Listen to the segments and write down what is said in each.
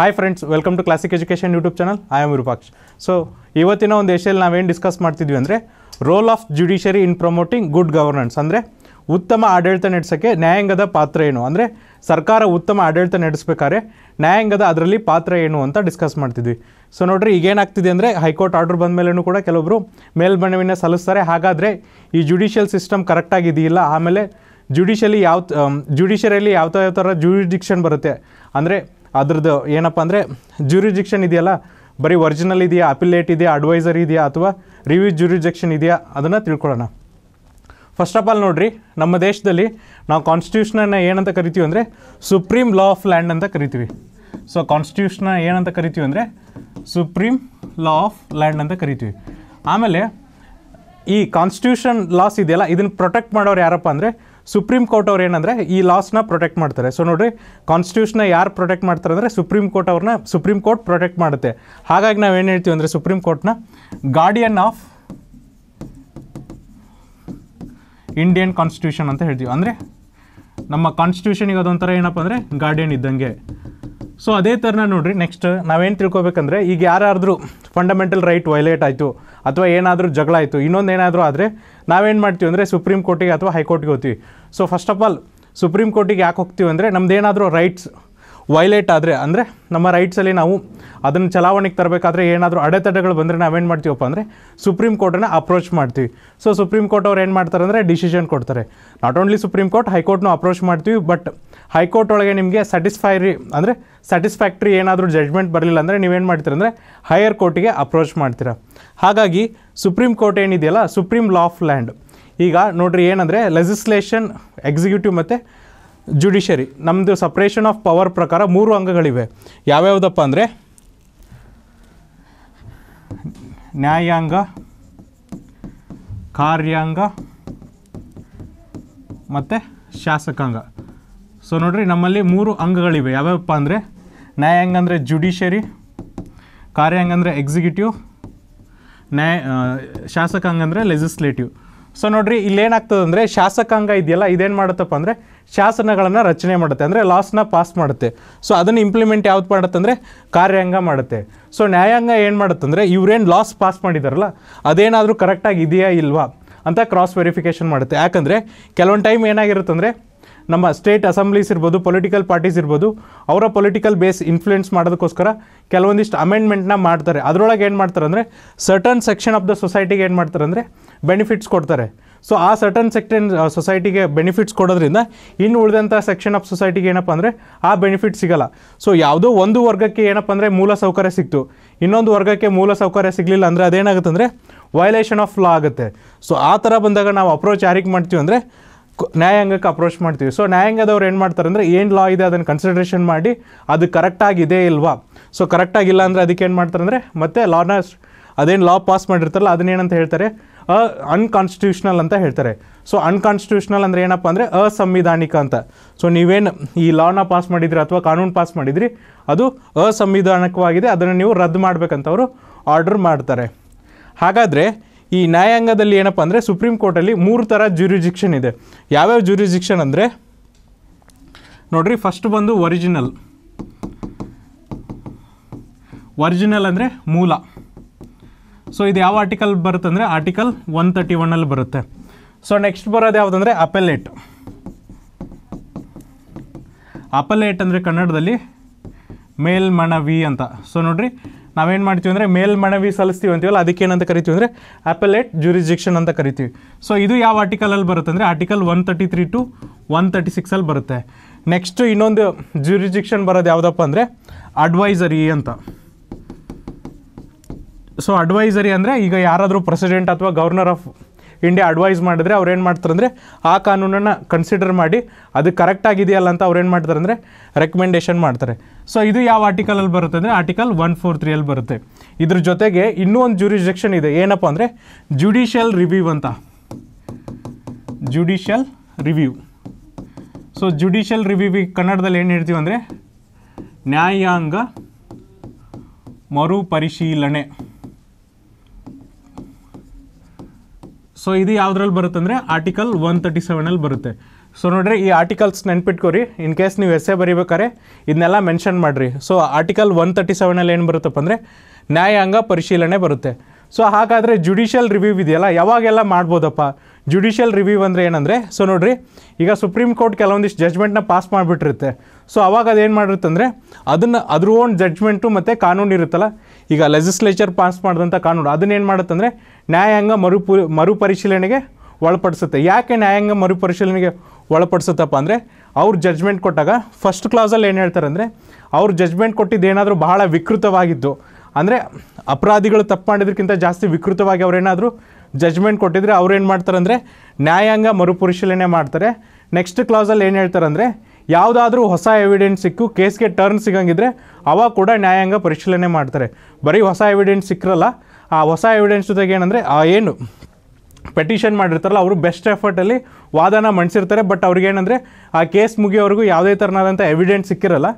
hi friends welcome to classic education YouTube channel I am Virupaksh so ಇವತ್ತಿನ ಒಂದು ನಾವು ನಾವೇನು ಡಿಸ್ಕಸ್ ಮಾಡ್ತಿದ್ವಿ ಅಂದರೆ role of judiciary in promoting good governance ಅಂದರೆ ಉತ್ತಮ ಆಡಳಿತ ನಡೆಸೋಕ್ಕೆ ನ್ಯಾಯಾಂಗದ ಪಾತ್ರ ಏನು ಅಂದರೆ ಸರ್ಕಾರ ಉತ್ತಮ ಆಡಳಿತ ನಡೆಸಬೇಕಾದ್ರೆ ನ್ಯಾಯಾಂಗದ ಅದರಲ್ಲಿ ಪಾತ್ರ ಏನು ಅಂತ ಡಿಸ್ಕಸ್ ಮಾಡ್ತಿದ್ವಿ ಸೊ ನೋಡ್ರಿ ಈಗೇನಾಗ್ತಿದೆ ಅಂದರೆ ಹೈಕೋರ್ಟ್ ಆರ್ಡರ್ ಬಂದ ಮೇಲೂ ಕೂಡ ಕೆಲವೊಬ್ಬರು ಮೇಲ್ಮನವಿನ ಸಲ್ಲಿಸ್ತಾರೆ ಹಾಗಾದರೆ ಈ ಜುಡಿಷಿಯಲ್ ಸಿಸ್ಟಮ್ ಕರೆಕ್ಟಾಗಿದೆಯಿಲ್ಲ ಆಮೇಲೆ ಜುಡಿಷಿಯಲಿ ಯಾವ ಜುಡಿಷಿಯರಿಯಲ್ಲಿ ಯಾವ ಯಾವ ಥರ ಜುಡಿಕ್ಷನ್ ಬರುತ್ತೆ ಅಂದರೆ ಅದ್ರದ್ದು ಏನಪ್ಪ ಅಂದರೆ ಜ್ಯೂರಿಜಿಕ್ಷನ್ ಇದೆಯಲ್ಲ ಬರೀ ಒರಿಜಿನಲ್ ಇದೆಯಾ ಅಪಿಲೇಟ್ ಇದೆಯಾ ಅಡ್ವೈಸರ್ ಇದೆಯಾ ಅಥವಾ ರಿವ್ಯೂ ಜ್ಯೂರಿಜೆಕ್ಷನ್ ಇದೆಯಾ ಅದನ್ನು ತಿಳ್ಕೊಳ್ಳೋಣ ಫಸ್ಟ್ ಆಫ್ ಆಲ್ ನೋಡಿರಿ ನಮ್ಮ ದೇಶದಲ್ಲಿ ನಾವು ಕಾನ್ಸ್ಟಿಟ್ಯೂಷನನ್ನು ಏನಂತ ಕರಿತೀವಿ ಅಂದರೆ ಸುಪ್ರೀಂ ಲಾ ಆಫ್ ಲ್ಯಾಂಡ್ ಅಂತ ಕರಿತೀವಿ ಸೊ ಕಾನ್ಸ್ಟಿಟ್ಯೂಷನ ಏನಂತ ಕರಿತೀವಿ ಅಂದರೆ ಸುಪ್ರೀಂ ಲಾ ಆಫ್ ಲ್ಯಾಂಡ್ ಅಂತ ಕರಿತೀವಿ ಆಮೇಲೆ ಈ ಕಾನ್ಸ್ಟಿಟ್ಯೂಷನ್ ಲಾಸ್ ಇದೆಯಲ್ಲ ಇದನ್ನು ಪ್ರೊಟೆಕ್ಟ್ ಮಾಡೋರು ಯಾರಪ್ಪ ಅಂದರೆ ಸುಪ್ರೀಂ ಕೋರ್ಟ್ ಅವ್ರು ಏನಂದರೆ ಈ ಲಾಸ್ನ ಪ್ರೊಟೆಕ್ಟ್ ಮಾಡ್ತಾರೆ ಸೊ ನೋಡಿರಿ ಕಾನ್ಸ್ಟಿಟ್ಯೂಷನ್ನ ಯಾರು ಪ್ರೊಟೆಕ್ಟ್ ಮಾಡ್ತಾರೆ ಅಂದರೆ ಸುಪ್ರೀಂ ಕೋರ್ಟ್ ಅವ್ರನ್ನ ಸುಪ್ರೀಂ ಕೋರ್ಟ್ ಪ್ರೊಟೆಕ್ಟ್ ಮಾಡುತ್ತೆ ಹಾಗಾಗಿ ನಾವು ಏನು ಹೇಳ್ತೀವಿ ಅಂದರೆ ಸುಪ್ರೀಂ ಕೋರ್ಟ್ನ ಗಾರ್ಡಿಯನ್ ಆಫ್ ಇಂಡಿಯನ್ ಕಾನ್ಸ್ಟಿಟ್ಯೂಷನ್ ಅಂತ ಹೇಳ್ತೀವಿ ಅಂದರೆ ನಮ್ಮ ಕಾನ್ಸ್ಟಿಟ್ಯೂಷನಿಗೆ ಅದೊಂಥರ ಏನಪ್ಪ ಅಂದರೆ ಗಾರ್ಡಿಯನ್ ಇದ್ದಂಗೆ ಸೊ ಅದೇ ಥರನ ನೋಡಿರಿ ನೆಕ್ಸ್ಟ್ ನಾವೇನು ತಿಳ್ಕೊಬೇಕಂದ್ರೆ ಈಗ ಯಾರಾದರೂ ಫಂಡಮೆಂಟಲ್ ರೈಟ್ ವೈಲೇಟ್ ಆಯಿತು ಅಥವಾ ಏನಾದರೂ ಜಗಳ ಆಯಿತು ಇನ್ನೊಂದು ಏನಾದರೂ ಆದರೆ ನಾವೇನು ಮಾಡ್ತೀವಿ ಅಂದರೆ ಸುಪ್ರೀಂ ಕೋರ್ಟಿಗೆ ಅಥವಾ ಹೈಕೋರ್ಟ್ಗೆ ಹೋಗ್ತೀವಿ so first of all supreme ಕೋರ್ಟಿಗೆ ಯಾಕೆ ಹೋಗ್ತೀವಿ ಅಂದರೆ ನಮ್ಮದೇನಾದರೂ ರೈಟ್ಸ್ ವೈಲೇಟ್ ಆದರೆ ಅಂದರೆ ನಮ್ಮ ರೈಟ್ಸಲ್ಲಿ ನಾವು ಅದನ್ನು ಚಲಾವಣೆಗೆ ತರಬೇಕಾದ್ರೆ ಏನಾದರೂ ಅಡೆತಡೆಗಳು ಬಂದರೆ ನಾವೇನು ಮಾಡ್ತೀವಪ್ಪ ಅಂದರೆ ಸುಪ್ರೀಂ ಕೋರ್ಟನ್ನು ಅಪ್ರೋಚ್ ಮಾಡ್ತೀವಿ ಸೊ ಸುಪ್ರೀಂ ಕೋರ್ಟ್ ಅವ್ರು ಏನು ಮಾಡ್ತಾರೆ ಅಂದರೆ ಡಿಸಿಷನ್ ಕೊಡ್ತಾರೆ ನಾಟ್ ಓನ್ಲಿ ಸುಪ್ರೀಂ ಕೋರ್ಟ್ ಹೈಕೋರ್ಟ್ನೂ ಅಪ್ರೋಚ್ ಮಾಡ್ತೀವಿ ಬಟ್ ಹೈಕೋರ್ಟ್ ಒಳಗೆ ನಿಮಗೆ ಸ್ಯಾಟಿಸ್ಫೈರಿ ಅಂದರೆ ಸ್ಯಾಟಿಸ್ಫ್ಯಾಕ್ಟ್ರಿ ಏನಾದರೂ ಜಡ್ಜ್ಮೆಂಟ್ ಬರಲಿಲ್ಲ ಅಂದರೆ ನೀವೇನು ಮಾಡ್ತೀರ ಅಂದರೆ ಹೈಯರ್ ಕೋರ್ಟಿಗೆ ಅಪ್ರೋಚ್ ಮಾಡ್ತೀರಾ ಹಾಗಾಗಿ ಸುಪ್ರೀಂ ಕೋರ್ಟ್ ಏನಿದೆಯಲ್ಲ ಸುಪ್ರೀಂ ಲಾ ಆಫ್ ಲ್ಯಾಂಡ್ ಈಗ ನೋಡ್ರಿ ಏನಂದರೆ ಲೆಜಿಸ್ಲೇಷನ್ ಎಕ್ಸಿಕ್ಯೂಟಿವ್ ಮತ್ತು ಜುಡಿಷರಿ ನಮ್ಮದು ಸಪ್ರೇಷನ್ ಆಫ್ ಪವರ್ ಪ್ರಕಾರ ಮೂರು ಅಂಗಗಳಿವೆ ಯಾವ್ಯಾವುದಪ್ಪ ಅಂದರೆ ನ್ಯಾಯಾಂಗ ಕಾರ್ಯಾಂಗ ಮತ್ತು ಶಾಸಕಾಂಗ ಸೊ ನೋಡಿರಿ ನಮ್ಮಲ್ಲಿ ಮೂರು ಅಂಗಗಳಿವೆ ಯಾವ್ಯಾವಪ್ಪ ಅಂದರೆ ನ್ಯಾಯಾಂಗ ಅಂದರೆ ಜುಡಿಷರಿ ಕಾರ್ಯಾಂಗ ಅಂದರೆ ಎಕ್ಸಿಕ್ಯೂಟಿವ್ ನ್ಯಾಯ ಶಾಸಕಾಂಗ ಅಂದರೆ ಲೆಜಿಸ್ಲೇಟಿವ್ ಸೊ ನೋಡ್ರಿ ಇಲ್ಲೇನಾಗ್ತದೆ ಅಂದರೆ ಶಾಸಕಾಂಗ ಇದೆಯಲ್ಲ ಇದೇನು ಮಾಡುತ್ತಪ್ಪ ಅಂದರೆ ಶಾಸನಗಳನ್ನು ರಚನೆ ಮಾಡುತ್ತೆ ಅಂದರೆ ಲಾಸ್ನ ಪಾಸ್ ಮಾಡುತ್ತೆ ಸೊ ಅದನ್ನು ಇಂಪ್ಲಿಮೆಂಟ್ ಯಾವ್ದು ಮಾಡುತ್ತೆ ಅಂದರೆ ಕಾರ್ಯಾಂಗ ಮಾಡುತ್ತೆ ಸೊ ನ್ಯಾಯಾಂಗ ಏನು ಮಾಡುತ್ತೆ ಅಂದರೆ ಇವ್ರೇನು ಲಾಸ್ ಪಾಸ್ ಮಾಡಿದಾರಲ್ಲ ಅದೇನಾದರೂ ಕರೆಕ್ಟಾಗಿ ಇದೆಯಾ ಇಲ್ವಾ ಅಂತ ಕ್ರಾಸ್ ವೆರಿಫಿಕೇಷನ್ ಮಾಡುತ್ತೆ ಯಾಕಂದರೆ ಕೆಲವೊಂದು ಟೈಮ್ ಏನಾಗಿರುತ್ತೆ ಅಂದರೆ ನಮ್ಮ ಸ್ಟೇಟ್ ಅಸೆಂಬ್ಲೀಸ್ ಇರ್ಬೋದು ಪೊಲಿಟಿಕಲ್ ಪಾರ್ಟೀಸ್ ಇರ್ಬೋದು ಅವರ ಪೊಲಿಟಿಕಲ್ ಬೇಸ್ ಇನ್ಫ್ಲುಯೆನ್ಸ್ ಮಾಡೋದಕ್ಕೋಸ್ಕರ ಕೆಲವೊಂದಿಷ್ಟು ಅಮೆಂಡ್ಮೆಂಟ್ನ ಮಾಡ್ತಾರೆ ಅದರೊಳಗೆ ಏನು ಮಾಡ್ತಾರೆ ಅಂದರೆ ಸರ್ಟನ್ ಸೆಕ್ಷನ್ ಆಫ್ ದ ಸೊಸೈಟಿಗೆ ಏನು ಮಾಡ್ತಾರೆ ಅಂದರೆ ಬೆನಿಫಿಟ್ಸ್ ಕೊಡ್ತಾರೆ ಸೊ ಆ ಸರ್ಟನ್ ಸೆಕ್ಷನ್ ಸೊಸೈಟಿಗೆ ಬೆನಿಫಿಟ್ಸ್ ಕೊಡೋದ್ರಿಂದ ಇನ್ನು ಉಳಿದಂಥ ಸೆಕ್ಷನ್ ಆಫ್ ಸೊಸೈಟಿಗೆ ಏನಪ್ಪ ಅಂದರೆ ಆ ಬೆನಿಫಿಟ್ ಸಿಗಲ್ಲ ಸೊ ಯಾವುದೋ ಒಂದು ವರ್ಗಕ್ಕೆ ಏನಪ್ಪ ಅಂದರೆ ಮೂಲ ಸೌಕರ್ಯ ಸಿಕ್ತು ಇನ್ನೊಂದು ವರ್ಗಕ್ಕೆ ಮೂಲ ಸೌಕರ್ಯ ಸಿಗಲಿಲ್ಲ ಅಂದರೆ ಅದೇನಾಗುತ್ತೆ ಅಂದರೆ ವಯೊಲೇಷನ್ ಆಫ್ ಲಾ ಆಗುತ್ತೆ ಸೊ ಆ ಥರ ಬಂದಾಗ ನಾವು ಅಪ್ರೋಚ್ ಯಾರಿಗೆ ಮಾಡ್ತೀವಿ ಅಂದರೆ ನ್ಯಾಯಾಂಗಕ್ಕೆ ಅಪ್ರೋಚ್ ಮಾಡ್ತೀವಿ ಸೊ ನ್ಯಾಯಾಂಗದವ್ರು ಏನು ಮಾಡ್ತಾರೆ ಅಂದರೆ ಏನು ಲಾ ಇದೆ ಅದನ್ನು ಕನ್ಸಿಡ್ರೇಷನ್ ಮಾಡಿ ಅದು ಕರೆಕ್ಟಾಗಿದೆ ಇಲ್ವಾ ಸೊ ಕರೆಕ್ಟಾಗಿಲ್ಲ ಅಂದರೆ ಅದಕ್ಕೆ ಏನು ಮಾಡ್ತಾರೆ ಅಂದರೆ ಮತ್ತೆ ಲಾನ ಅದೇನು ಲಾ ಪಾಸ್ ಮಾಡಿರ್ತಾರಲ್ಲ ಅದನ್ನೇನಂತ ಹೇಳ್ತಾರೆ ಅ ಅನ್ಕಾನ್ಸ್ಟಿಟ್ಯೂಷನಲ್ ಅಂತ ಹೇಳ್ತಾರೆ ಸೊ ಅನ್ಕಾನ್ಸ್ಟಿಟ್ಯೂಷನಲ್ ಅಂದರೆ ಏನಪ್ಪ ಅಂದರೆ ಅಸಂವಿಧಾನಿಕ ಅಂತ ಸೊ ನೀವೇನು ಈ ಲಾನ ಪಾಸ್ ಮಾಡಿದ್ರಿ ಅಥವಾ ಕಾನೂನು ಪಾಸ್ ಮಾಡಿದ್ರಿ ಅದು ಅಸಂವಿಧಾನಿಕವಾಗಿದೆ ಅದನ್ನು ನೀವು ರದ್ದು ಮಾಡಬೇಕಂತ ಅವರು ಆರ್ಡರ್ ಮಾಡ್ತಾರೆ ಹಾಗಾದರೆ ಈ ನ್ಯಾಯಾಂಗದಲ್ಲಿ ಏನಪ್ಪ ಅಂದರೆ ಸುಪ್ರೀಂ ಕೋರ್ಟಲ್ಲಿ ಮೂರು ಥರ ಜ್ಯೂರಿಜಿಕ್ಷನ್ ಇದೆ ಯಾವ್ಯಾವ ಜ್ಯೂರಿಜಿಕ್ಷನ್ ಅಂದರೆ ನೋಡ್ರಿ ಫಸ್ಟ್ ಬಂದು ಒರಿಜಿನಲ್ ಒರಿಜಿನಲ್ ಅಂದರೆ ಮೂಲ ಸೊ ಇದು ಯಾವ ಆರ್ಟಿಕಲ್ ಬರುತ್ತೆ ಬರುತ್ತಂದರೆ ಆರ್ಟಿಕಲ್ ಒನ್ ತರ್ಟಿ ಒನ್ನಲ್ಲಿ ಬರುತ್ತೆ ಸೊ ನೆಕ್ಸ್ಟ್ ಬರೋದು ಯಾವುದಂದ್ರೆ ಅಪೆಲೇಟ್ ಅಪಲೇಟ್ ಅಂದರೆ ಕನ್ನಡದಲ್ಲಿ ಮೇಲ್ಮನವಿ ಅಂತ ಸೊ ನೋಡ್ರಿ ನಾವೇನು ಮಾಡ್ತೀವಿ ಅಂದರೆ ಮೇಲ್ಮನವಿ ಸಲ್ಲಿಸ್ತೀವಿ ಅಂತೀವಲ್ಲ ಅದಕ್ಕೆ ಏನಂತ ಕರಿತೀವಿ ಅಂದರೆ ಅಪೆಲೇಟ್ ಜುರಿಸ್ಡಿಕ್ಷನ್ ಅಂತ ಕರಿತೀವಿ ಸೊ ಇದು ಯಾವ ಆರ್ಟಿಕಲಲ್ಲಿ ಬರುತ್ತೆ ಅಂದರೆ article one thirty three to one thirty ಸಿಕ್ಸಲ್ಲಿ ಬರುತ್ತೆ ನೆಕ್ಸ್ಟು ಇನ್ನೊಂದು ಜುರಿಸ್ಡಿಕ್ಷನ್ ಬರೋದು ಯಾವುದಪ್ಪ ಅಂದರೆ ಅಡ್ವೈಸರಿ ಅಂತ ಸೊ ಅಡ್ವೈಸರಿ ಅಂದರೆ ಈಗ ಯಾರಾದರೂ ಪ್ರೆಸಿಡೆಂಟ್ ಅಥವಾ ಗವರ್ನರ್ ಆಫ್ ಇಂಡಿಯಾ ಅಡ್ವೈಸ್ ಮಾಡಿದ್ರೆ ಅವ್ರು ಏನು ಮಾಡ್ತಾರೆ ಅಂದರೆ ಆ ಕಾನೂನನ್ನು ಕನ್ಸಿಡರ್ ಮಾಡಿ ಅದು ಕರೆಕ್ಟ್ ಆಗಿದೆಯಲ್ಲ ಅಂತ ಅವ್ರು ಏನು ಮಾಡ್ತಾರೆ ಅಂದರೆ ರೆಕಮೆಂಡೇಷನ್ ಮಾಡ್ತಾರೆ ಸೊ ಇದು ಯಾವ ಆರ್ಟಿಕಲಲ್ಲಿ ಬರುತ್ತೆ ಅಂದರೆ ಆರ್ಟಿಕಲ್ ಒನ್ ಫೋರ್ ತ್ರೀಯಲ್ಲಿ ಬರುತ್ತೆ ಇದ್ರ ಜೊತೆಗೆ ಇನ್ನೂ ಒಂದು ಜ್ಯೂರಿಜೆಕ್ಷನ್ ಇದೆ ಏನಪ್ಪ ಅಂದರೆ ಜುಡಿಷಿಯಲ್ ರಿವ್ಯೂ ಅಂತ judicial review so judicial review ಕನ್ನಡದಲ್ಲಿ ಏನು ಹೇಳ್ತೀವಿ ಅಂದರೆ ನ್ಯಾಯಾಂಗ ಮರುಪರಿಶೀಲನೆ ಸೊ ಇದು ಯಾವುದ್ರಲ್ಲಿ ಬರುತ್ತೆ ಆರ್ಟಿಕಲ್ ಒನ್ ತರ್ಟಿ ಸೆವೆನಲ್ಲಿ ಬರುತ್ತೆ ಸೊ ನೋಡಿರಿ ಈ ಆರ್ಟಿಕಲ್ಸ್ ನೆನ್ಪಿಟ್ಕೋರಿ ಇನ್ ಕೇಸ್ ನೀವು ಎಸ್ಸೆ ಬರೀಬೇಕಾರೆ ಇದನ್ನೆಲ್ಲ ಮೆನ್ಷನ್ ಮಾಡಿರಿ ಸೊ ಆರ್ಟಿಕಲ್ ಒನ್ ತರ್ಟಿ ಸೆವೆನಲ್ಲಿ ಏನು ಬರುತ್ತಪ್ಪ ಅಂದರೆ ನ್ಯಾಯಾಂಗ ಪರಿಶೀಲನೆ ಬರುತ್ತೆ ಸೊ ಹಾಗಾದರೆ ಜುಡಿಷಿಯಲ್ ರಿವ್ಯೂ ಇದೆಯಲ್ಲ ಯಾವಾಗೆಲ್ಲ ಮಾಡ್ಬೋದಪ್ಪ ಜುಡಿಷಿಯಲ್ ರಿವ್ಯೂ ಅಂದರೆ ಏನಂದರೆ ಸೊ ನೋಡಿರಿ ಈಗ ಸುಪ್ರೀಂ ಕೋರ್ಟ್ ಕೆಲವೊಂದಿಷ್ಟು ಜಜ್ಮೆಂಟ್ನ ಪಾಸ್ ಮಾಡಿಬಿಟ್ಟಿರುತ್ತೆ ಸೊ ಅವಾಗ ಅದೇನು ಮಾಡಿರುತ್ತಂದರೆ ಅದನ್ನು ಅದ್ರ ಓನ್ ಜಜ್ಮೆಂಟು ಮತ್ತು ಕಾನೂನು ಇರುತ್ತಲ್ಲ ಈಗ ಲೆಜಿಸ್ಲೇಚರ್ ಪಾಸ್ ಮಾಡಿದಂಥ ಕಾನೂನು ಅದನ್ನೇನು ಮಾಡುತ್ತಂದರೆ ನ್ಯಾಯಾಂಗ ಮರುಪು ಮರುಪರಿಶೀಲನೆಗೆ ಒಳಪಡಿಸುತ್ತೆ ಯಾಕೆ ನ್ಯಾಯಾಂಗ ಮರುಪರಿಶೀಲನೆಗೆ ಒಳಪಡಿಸುತ್ತಪ್ಪ ಅಂದರೆ ಅವ್ರು ಜಜ್ಮೆಂಟ್ ಕೊಟ್ಟಾಗ ಫಸ್ಟ್ ಕ್ಲಾಸಲ್ಲಿ ಏನು ಹೇಳ್ತಾರೆ ಅಂದರೆ ಅವ್ರ ಜಜ್ಮೆಂಟ್ ಕೊಟ್ಟಿದ್ದೇನಾದರೂ ಏನಾದರೂ ಬಹಳ ವಿಕೃತವಾಗಿದ್ದು ಅಂದರೆ ಅಪರಾಧಿಗಳು ತಪ್ಪು ಮಾಡಿದ್ರಕ್ಕಿಂತ ಜಾಸ್ತಿ ವಿಕೃತವಾಗಿ ಅವರೇನಾದರೂ ಜಜ್ಮೆಂಟ್ ಕೊಟ್ಟಿದ್ರೆ ಅವ್ರೇನು ಮಾಡ್ತಾರೆ ಅಂದರೆ ನ್ಯಾಯಾಂಗ ಮರುಪರಿಶೀಲನೆ ಮಾಡ್ತಾರೆ ನೆಕ್ಸ್ಟ್ ಕ್ಲಾಸಲ್ಲಿ ಏನು ಹೇಳ್ತಾರೆ ಅಂದರೆ ಯಾವುದಾದ್ರೂ ಹೊಸ ಎವಿಡೆನ್ಸ್ ಸಿಕ್ಕು ಕೇಸ್ಗೆ ಟರ್ನ್ ಸಿಗಂಗಿದ್ರೆ ಅವಾಗ ಕೂಡ ನ್ಯಾಯಾಂಗ ಪರಿಶೀಲನೆ ಮಾಡ್ತಾರೆ ಬರೀ ಹೊಸ ಎವಿಡೆನ್ಸ್ ಸಿಕ್ಕರಲ್ಲ ಆ ಹೊಸ ಎವಿಡೆನ್ಸ್ ಜೊತೆಗೆ ಏನಂದರೆ ಆ ಏನು ಪೆಟಿಷನ್ ಮಾಡಿರ್ತಾರಲ್ಲ ಅವರು ಬೆಸ್ಟ್ ಎಫರ್ಟಲ್ಲಿ ವಾದನ ಮಣಿಸಿರ್ತಾರೆ ಬಟ್ ಅವ್ರಿಗೇನಂದರೆ ಆ ಕೇಸ್ ಮುಗಿಯೋವರೆಗೂ ಯಾವುದೇ ಥರನಾದಂಥ ಎವಿಡೆನ್ಸ್ ಸಿಕ್ಕಿರಲ್ಲ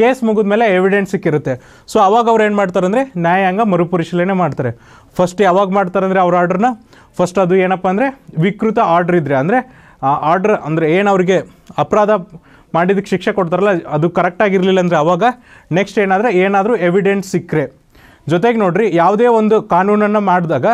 ಕೇಸ್ ಮುಗಿದ ಮೇಲೆ ಎವಿಡೆನ್ಸ್ ಸಿಕ್ಕಿರುತ್ತೆ ಸೊ ಅವಾಗ ಅವ್ರು ಏನು ಮಾಡ್ತಾರೆ ಅಂದರೆ ನ್ಯಾಯಾಂಗ ಮರುಪರಿಶೀಲನೆ ಮಾಡ್ತಾರೆ ಫಸ್ಟ್ ಯಾವಾಗ ಮಾಡ್ತಾರೆ ಅಂದರೆ ಅವ್ರ ಆರ್ಡ್ರನ್ನ ಫಸ್ಟ್ ಅದು ಏನಪ್ಪ ಅಂದರೆ ವಿಕೃತ ಆರ್ಡ್ರ್ ಇದ್ದರೆ ಅಂದರೆ ಆ ಆರ್ಡ್ರ್ ಅಂದರೆ ಏನು ಅವ್ರಿಗೆ ಅಪರಾಧ ಮಾಡಿದಕ್ಕೆ ಶಿಕ್ಷೆ ಕೊಡ್ತಾರಲ್ಲ ಅದು ಕರೆಕ್ಟಾಗಿರಲಿಲ್ಲ ಅಂದರೆ ಅವಾಗ ನೆಕ್ಸ್ಟ್ ಏನಾದರೆ ಏನಾದರೂ ಎವಿಡೆನ್ಸ್ ಸಿಕ್ಕರೆ ಜೊತೆಗೆ ನೋಡ್ರಿ ಯಾವುದೇ ಒಂದು ಕಾನೂನನ್ನು ಮಾಡಿದಾಗ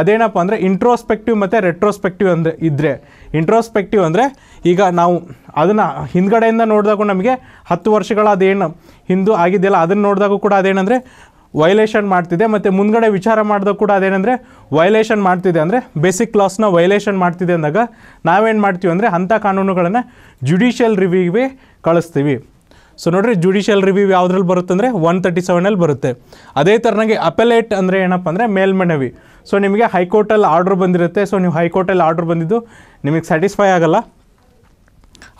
ಅದೇನಪ್ಪ ಅಂದರೆ ಇಂಟ್ರೋಸ್ಪೆಕ್ಟಿವ್ ಮತ್ತು ರೆಟ್ರೋಸ್ಪೆಕ್ಟಿವ್ ಅಂದರೆ ಇದ್ದರೆ ಇಂಟ್ರೋಸ್ಪೆಕ್ಟಿವ್ ಅಂದರೆ ಈಗ ನಾವು ಅದನ್ನು ಹಿಂದ್ಗಡೆಯಿಂದ ನೋಡಿದಾಗ ನಮಗೆ ಹತ್ತು ವರ್ಷಗಳ ಅದೇನು ಹಿಂದೂ ಆಗಿದೆಯಲ್ಲ ಅದನ್ನು ನೋಡಿದಾಗ ಕೂಡ ಅದೇನಂದರೆ ವೈಲೇಷನ್ ಮಾಡ್ತಿದೆ ಮತ್ತು ಮುಂದ್ಗಡೆ ವಿಚಾರ ಮಾಡಿದಾಗ ಕೂಡ ಅದೇನಂದರೆ ವೈಲೇಷನ್ ಮಾಡ್ತಿದೆ ಅಂದರೆ ಬೇಸಿಕ್ ಕ್ಲಾಸ್ನ ವೈಲೇಷನ್ ಮಾಡ್ತಿದೆ ಅಂದಾಗ ನಾವೇನು ಮಾಡ್ತೀವಿ ಅಂದರೆ ಅಂಥ ಕಾನೂನುಗಳನ್ನು ಜುಡಿಷಿಯಲ್ ರಿವ್ಯೂಗೆ ಕಳಿಸ್ತೀವಿ ಸೊ ನೋಡಿರಿ ಜುಡಿಷಿಯಲ್ ರಿವ್ಯೂ ಯಾವುದ್ರಲ್ಲಿ ಬರುತ್ತೆ ಅಂದರೆ ಒನ್ ತರ್ಟಿ ಸೆವೆನಲ್ಲಿ ಬರುತ್ತೆ ಅದೇ ಥರನಾಗಿ ಅಪೆಲೇಟ್ ಅಂದರೆ ಏನಪ್ಪ ಅಂದರೆ ಮೇಲ್ಮನವಿ ಸೊ ನಿಮಗೆ ಹೈಕೋರ್ಟಲ್ಲಿ ಆರ್ಡ್ರ್ ಬಂದಿರುತ್ತೆ ಸೊ ನೀವು ಹೈಕೋರ್ಟಲ್ಲಿ ಆರ್ಡ್ರ್ ಬಂದಿದ್ದು ನಿಮಗೆ ಸ್ಯಾಟಿಸ್ಫೈ ಆಗೋಲ್ಲ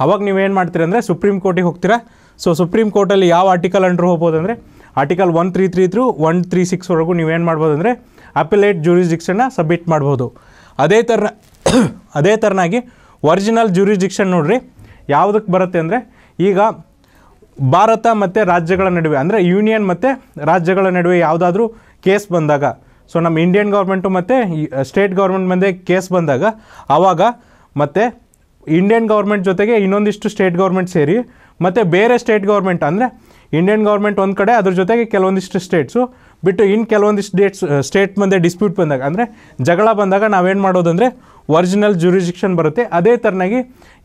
ಅವಾಗ ಏನು ಮಾಡ್ತೀರಾ ಅಂದರೆ ಸುಪ್ರೀಂ ಕೋರ್ಟಿಗೆ ಹೋಗ್ತೀರಾ ಸೊ ಸುಪ್ರೀಂ ಕೋರ್ಟಲ್ಲಿ ಯಾವ ಆರ್ಟಿಕಲ್ ಅಂಡ್ರೂ ಹೋಗ್ಬೋದು ಅಂದರೆ article one three three through one three ಸಿಕ್ಸ್ವರೆಗೂ ಏನು ಮಾಡ್ಬೋದು ಅಂದರೆ ಅಪಿಲೇಟ್ ಜೂರಿಸ್ಡಿಕ್ಷನ್ನ ಸಬ್ಮಿಟ್ ಮಾಡ್ಬೋದು ಅದೇ ಥರ ಅದೇ ಥರನಾಗಿ ಒರಿಜಿನಲ್ ಜೂರಿಸ್ಡಿಕ್ಷನ್ ನೋಡಿರಿ ಯಾವುದಕ್ಕೆ ಬರುತ್ತೆ ಅಂದರೆ ಈಗ ಭಾರತ ಮತ್ತು ರಾಜ್ಯಗಳ ನಡುವೆ ಅಂದರೆ ಯೂನಿಯನ್ ಮತ್ತು ರಾಜ್ಯಗಳ ನಡುವೆ ಯಾವುದಾದ್ರೂ ಕೇಸ್ ಬಂದಾಗ ಸೊ ನಮ್ಮ ಇಂಡಿಯನ್ ಗೌರ್ಮೆಂಟು ಮತ್ತು ಸ್ಟೇಟ್ ಗೌರ್ಮೆಂಟ್ ಮಂದೆ ಕೇಸ್ ಬಂದಾಗ ಆವಾಗ ಮತ್ತು ಇಂಡಿಯನ್ ಗೌರ್ಮೆಂಟ್ ಜೊತೆಗೆ ಇನ್ನೊಂದಿಷ್ಟು ಸ್ಟೇಟ್ ಗೌರ್ಮೆಂಟ್ ಸೇರಿ ಮತ್ತು ಬೇರೆ ಸ್ಟೇಟ್ ಗೌರ್ಮೆಂಟ್ ಅಂದರೆ ಇಂಡಿಯನ್ ಗೌರ್ಮೆಂಟ್ ಒಂದು ಕಡೆ ಅದ್ರ ಜೊತೆಗೆ ಕೆಲವೊಂದಿಷ್ಟು ಸ್ಟೇಟ್ಸು ಬಿಟ್ಟು ಇನ್ನು ಕೆಲವೊಂದಿಷ್ಟು ಡೇಟ್ಸ್ ಸ್ಟೇಟ್ ಮುಂದೆ ಡಿಸ್ಪ್ಯೂಟ್ ಬಂದಾಗ ಅಂದರೆ ಜಗಳ ಬಂದಾಗ ನಾವೇನು ಮಾಡೋದಂದರೆ ಒರಿಜಿನಲ್ ಜ್ಯುರಿಜಿಕ್ಷನ್ ಬರುತ್ತೆ ಅದೇ ಥರನಾಗಿ